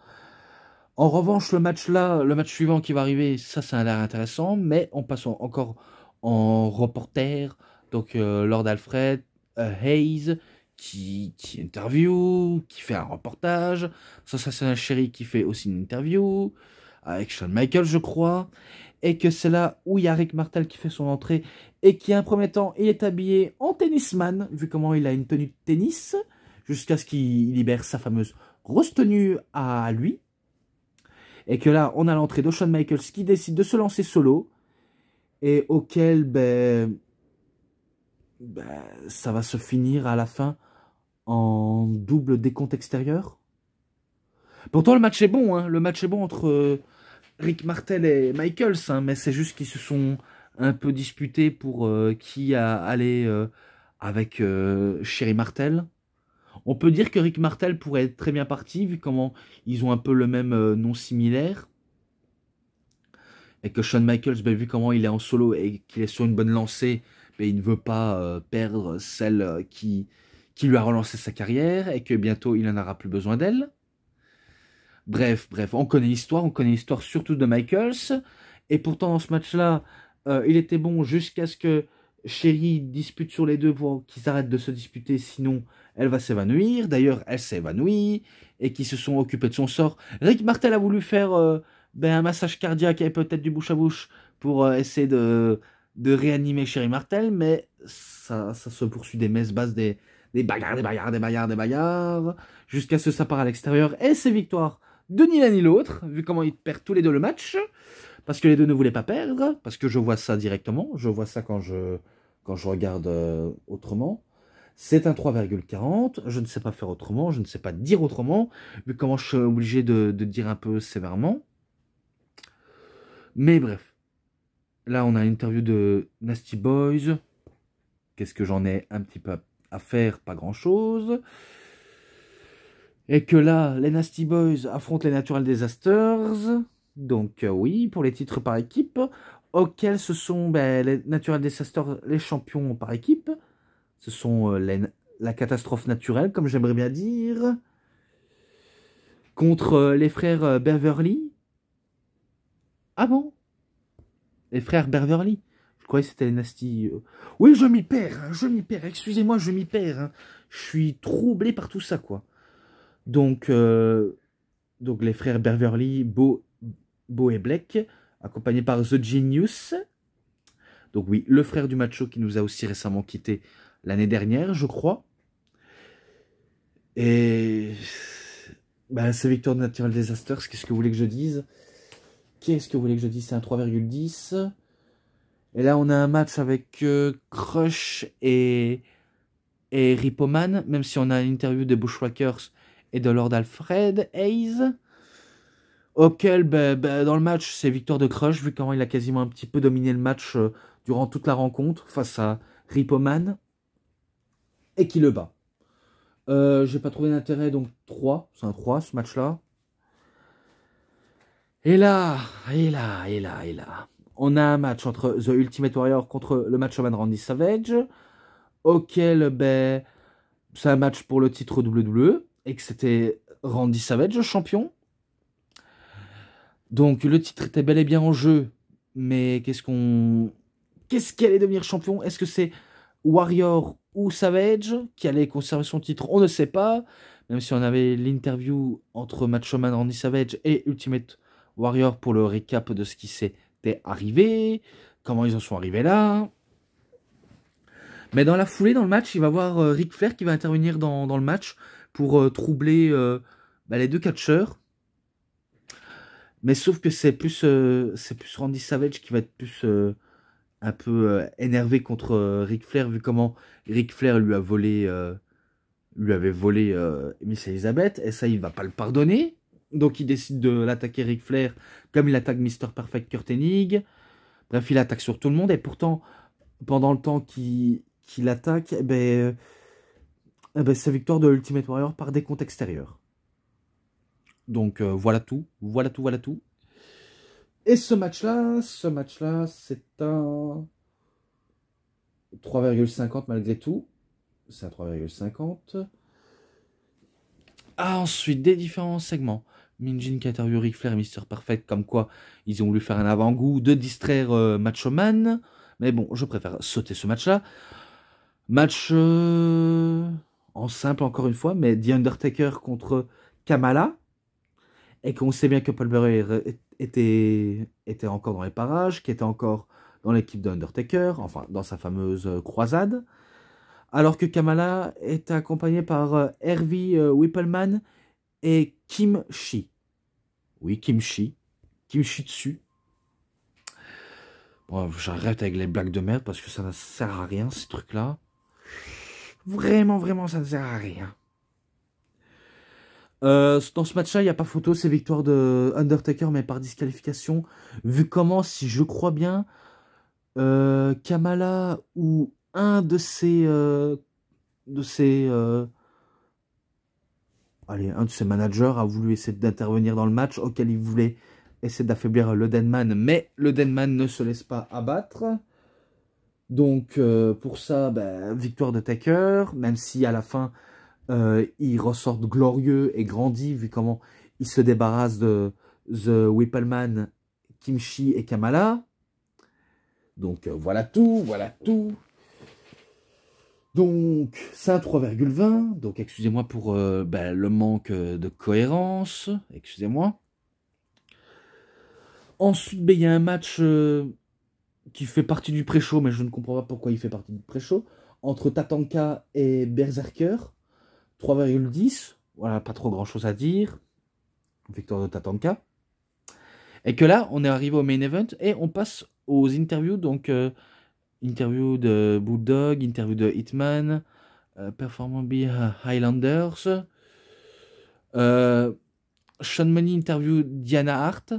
En revanche, le match-là, le match suivant qui va arriver, ça, ça a l'air intéressant. Mais en passant encore en reporter. Donc, Lord Alfred, Hayes qui, interviewe, qui fait un reportage, un Chéri qui fait aussi une interview, avec Shawn Michaels, je crois, et que c'est là où il y a Rick Martel qui fait son entrée, et qui, un premier temps, il est habillé en tennisman, vu comment il a une tenue de tennis, jusqu'à ce qu'il libère sa fameuse grosse tenue à lui, et que là, on a l'entrée de Shawn Michaels qui décide de se lancer solo, et auquel, ben, ben ça va se finir à la fin en double décompte extérieur. Pourtant, le match est bon. Hein. Le match est bon entre euh, Rick Martel et Michaels. Hein, mais c'est juste qu'ils se sont un peu disputés pour euh, qui a allé euh, avec Sherry Martel. On peut dire que Rick Martel pourrait être très bien parti, vu comment ils ont un peu le même nom similaire. Et que Shawn Michaels, ben, vu comment il est en solo et qu'il est sur une bonne lancée, ben, il ne veut pas perdre celle qui, qui lui a relancé sa carrière et que bientôt il n'en aura plus besoin d'elle. Bref, bref, on connaît l'histoire, on connaît l'histoire surtout de Michaels. Et pourtant, dans ce match-là, euh, il était bon jusqu'à ce que Sherry dispute sur les deux pour qu'ils arrêtent de se disputer, sinon elle va s'évanouir. D'ailleurs, elle s'évanouit et qu'ils se sont occupés de son sort. Rick Martel a voulu faire euh, ben, un massage cardiaque et peut-être du bouche à bouche pour euh, essayer de, réanimer Sherry Martel, mais ça, ça se poursuit des messes basses, des, des bagarres, des bagarres, des bagarres, des bagarres. Jusqu'à ce que ça part à l'extérieur. Et c'est victoire de ni l'un ni l'autre, vu comment ils perdent tous les deux le match. Parce que les deux ne voulaient pas perdre. Parce que je vois ça directement. Je vois ça quand je, quand je regarde euh, autrement. C'est un 3,40. Je ne sais pas faire autrement. Je ne sais pas dire autrement. Vu comment je suis obligé de, dire un peu sévèrement. Mais bref. Là, on a une interview de Nasty Boys. Qu'est-ce que j'en ai un petit peu à faire pas grand-chose. Et que là, les Nasty Boys affrontent les Natural Disasters. Donc euh, oui, pour les titres par équipe, auxquels ce sont ben, les Natural Disasters, les champions par équipe. Ce sont euh, la catastrophe naturelle, comme j'aimerais bien dire. Contre euh, ah les frères Beverly. Ah bon Les frères Beverly c'était euh. Oui, je m'y perds, hein, je m'y perds, excusez-moi, je m'y perds. Hein. Je suis troublé par tout ça, quoi. Donc, euh, donc les frères Beverly, Beau, Beau et Black, accompagnés par The Genius. Donc oui, le frère du macho qui nous a aussi récemment quitté l'année dernière, je crois. Et ben, c'est Victor de Natural Disasters, qu'est-ce que vous voulez que je dise Qu'est-ce que vous voulez que je dise C'est un 3,10. Et là, on a un match avec euh, Crush et, et Ripoman, même si on a une interview des Bushwhackers et de Lord Alfred Hayes. Auquel, ben, ben, dans le match, c'est victoire de Crush, vu comment il a quasiment un petit peu dominé le match euh, durant toute la rencontre face à Ripoman. Et qui le bat. Je euh, J'ai pas trouvé d'intérêt, donc 3. C'est un 3 ce match-là. Et là, et là, et là, et là on a un match entre The Ultimate Warrior contre le matchman Randy Savage, auquel ben, c'est un match pour le titre WWE, et que c'était Randy Savage champion. Donc le titre était bel et bien en jeu, mais qu'est-ce qu'on... Qu'est-ce qui allait devenir champion Est-ce que c'est Warrior ou Savage qui allait conserver son titre On ne sait pas. Même si on avait l'interview entre matchoman Randy Savage et Ultimate Warrior pour le récap de ce qui s'est arrivé arrivé, comment ils en sont arrivés là. Mais dans la foulée, dans le match, il va voir euh, Rick Flair qui va intervenir dans, le match pour euh, troubler euh, bah, les deux catcheurs. Mais sauf que c'est plus, c'est plus Randy Savage qui va être plus un peu énervé contre Rick Flair vu comment Rick Flair lui a volé lui avait volé Miss Elizabeth, et ça, il va pas le pardonner. Donc il décide de l'attaquer Ric Flair comme il attaque Mister Perfect Kurt Hennig. Bref, il attaque sur tout le monde et pourtant, pendant le temps qu'il attaque, eh ben, eh ben, victoire de Ultimate Warrior par des comptes extérieurs. Donc euh, voilà tout, voilà tout, voilà tout. Et ce match-là, ce match-là, c'est un 3,50 malgré tout. C'est un 3,50. Ah, ensuite, des différents segments. Minjin interview Ric Flair et Mister Perfect, comme quoi ils ont voulu faire un avant-goût de distraire euh, Matchoman, Mais bon, je préfère sauter ce match-là. Match, euh, en simple encore une fois, mais The Undertaker contre Kamala. Et qu'on sait bien que Paul Bearer était, était encore dans les parages, qui était encore dans l'équipe d'Undertaker, enfin dans sa fameuse euh, croisade. Alors que Kamala est accompagné par Hervey Whippleman et kimchi. Oui, kimchi. Kimchi dessus. Bon, j'arrête avec les blagues de merde parce que ça ne sert à rien, ces trucs-là. Vraiment, vraiment, ça ne sert à rien. Euh, dans ce match-là, il n'y a pas photo, c'est victoire de Undertaker, mais par disqualification. Vu comment, si je crois bien, euh, Kamala ou un de ces, euh, de ses allez, un de ses managers a voulu essayer d'intervenir dans le match, auquel il voulait essayer d'affaiblir le Denman, mais le Denman ne se laisse pas abattre. Donc euh, pour ça, ben, victoire de Taker, même si à la fin, euh, il ressort glorieux et grandi, vu comment il se débarrasse de The Whippleman, Kimchi et Kamala. Donc euh, voilà tout, voilà tout. Donc, ça 3,20. Donc, excusez-moi pour euh, bah, le manque euh, de cohérence. Excusez-moi. Ensuite, ben, il y a un match euh, qui fait partie du pré-show, mais je ne comprends pas pourquoi il fait partie du pré-show. Entre Tatanka et Berserker. 3,10. Voilà, pas trop grand-chose à dire. Victoire de Tatanka. Et que là, on est arrivé au main event et on passe aux interviews. Donc interview de Bulldog, interview de Hitman, euh, performant Performance by euh, Highlanders, euh, Sean Money interview Diana Hart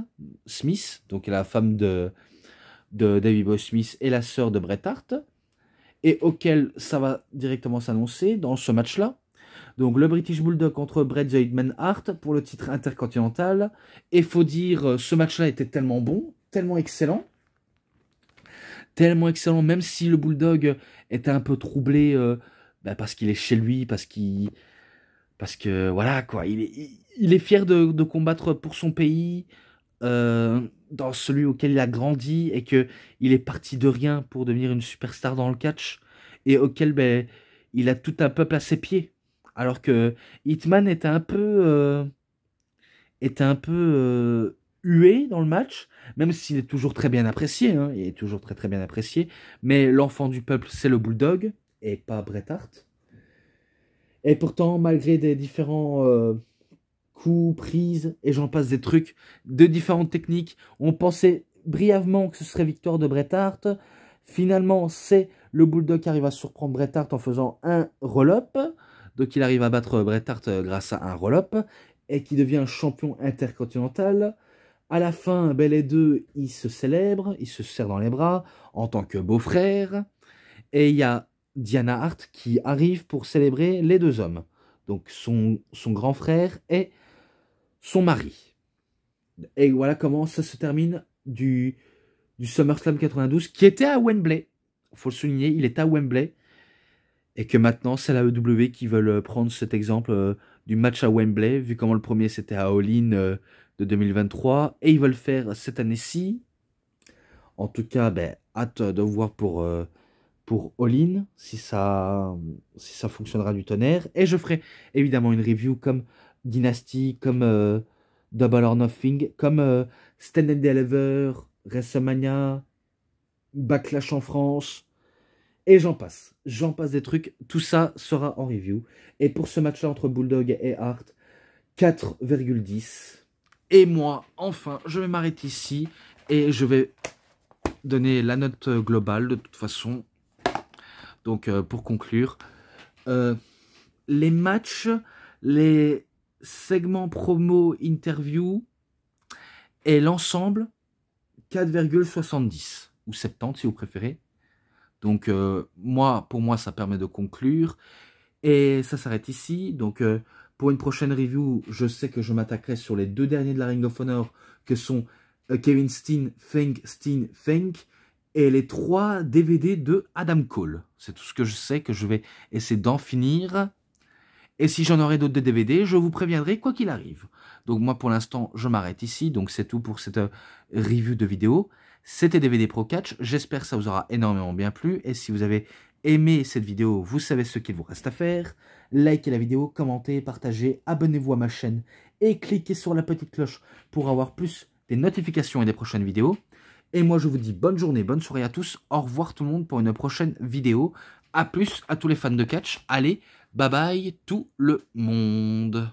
Smith, donc la femme de, de David Boy Smith et la sœur de Bret Hart, et auquel ça va directement s'annoncer dans ce match-là. Donc le British Bulldog contre Bret The Hitman Hart pour le titre intercontinental. Et faut dire, ce match-là était tellement bon, tellement excellent, tellement excellent, même si le Bulldog était un peu troublé euh, bah, parce qu'il est chez lui, parce qu'il. Parce que voilà, quoi. Il est, fier de, combattre pour son pays, euh, dans celui auquel il a grandi, et que il est parti de rien pour devenir une superstar dans le catch, et auquel ben, il a tout un peuple à ses pieds. Alors que Hitman était un peu. était euh, un peu hué dans le match, même s'il est toujours très bien apprécié, hein, il est toujours très très bien apprécié, mais l'enfant du peuple, c'est le Bulldog, et pas Bret Hart. Et pourtant, malgré des différents euh, coups, prises, et j'en passe des trucs, de différentes techniques, on pensait brièvement que ce serait victoire de Bret Hart, finalement c'est le Bulldog qui arrive à surprendre Bret Hart en faisant un roll-up, donc il arrive à battre Bret Hart euh, grâce à un roll-up, et qui devient champion intercontinental. À la fin, bel et deux, ils se célèbrent, ils se serrent dans les bras en tant que beau-frère Et il y a Diana Hart qui arrive pour célébrer les deux hommes. Donc son, grand frère et son mari. Et voilà comment ça se termine du, du SummerSlam 92 qui était à Wembley. Il faut le souligner, il est à Wembley. Et que maintenant, c'est la EW qui veulent prendre cet exemple euh, du match à Wembley, vu comment le premier c'était à all euh, de 2023 et ils veulent faire cette année-ci. En tout cas, ben, hâte de voir pour, euh, pour All-In si ça, si ça fonctionnera du tonnerre. Et je ferai évidemment une review comme Dynasty, comme euh, Double or Nothing, comme euh, Stand and Deliver, WrestleMania, Backlash en France. Et j'en passe. J'en passe des trucs. Tout ça sera en review. Et pour ce match-là entre Bulldog et Art, 4,10. Et moi, enfin, je vais m'arrêter ici et je vais donner la note globale de toute façon. Donc, euh, pour conclure, euh, les matchs, les segments promo, interview et l'ensemble, 4,70 ou 70 si vous préférez. Donc, euh, moi, pour moi, ça permet de conclure. Et ça s'arrête ici. Donc, pour une prochaine review, je sais que je m'attaquerai sur les deux derniers de la Ring of Honor, que sont euh, Kevin Steen, Fink, Steen, Fink, et les trois DVD de Adam Cole. C'est tout ce que je sais que je vais essayer d'en finir. Et si j'en aurais d'autres DVD, je vous préviendrai quoi qu'il arrive. Donc moi pour l'instant, je m'arrête ici. Donc c'est tout pour cette euh, review de vidéo. C'était DVD Pro Catch. J'espère que ça vous aura énormément bien plu. Et si vous avez Aimez cette vidéo, vous savez ce qu'il vous reste à faire. Likez la vidéo, commentez, partagez, abonnez-vous à ma chaîne et cliquez sur la petite cloche pour avoir plus des notifications et des prochaines vidéos. Et moi, je vous dis bonne journée, bonne soirée à tous. Au revoir tout le monde pour une prochaine vidéo. A plus à tous les fans de catch. Allez, bye bye tout le monde.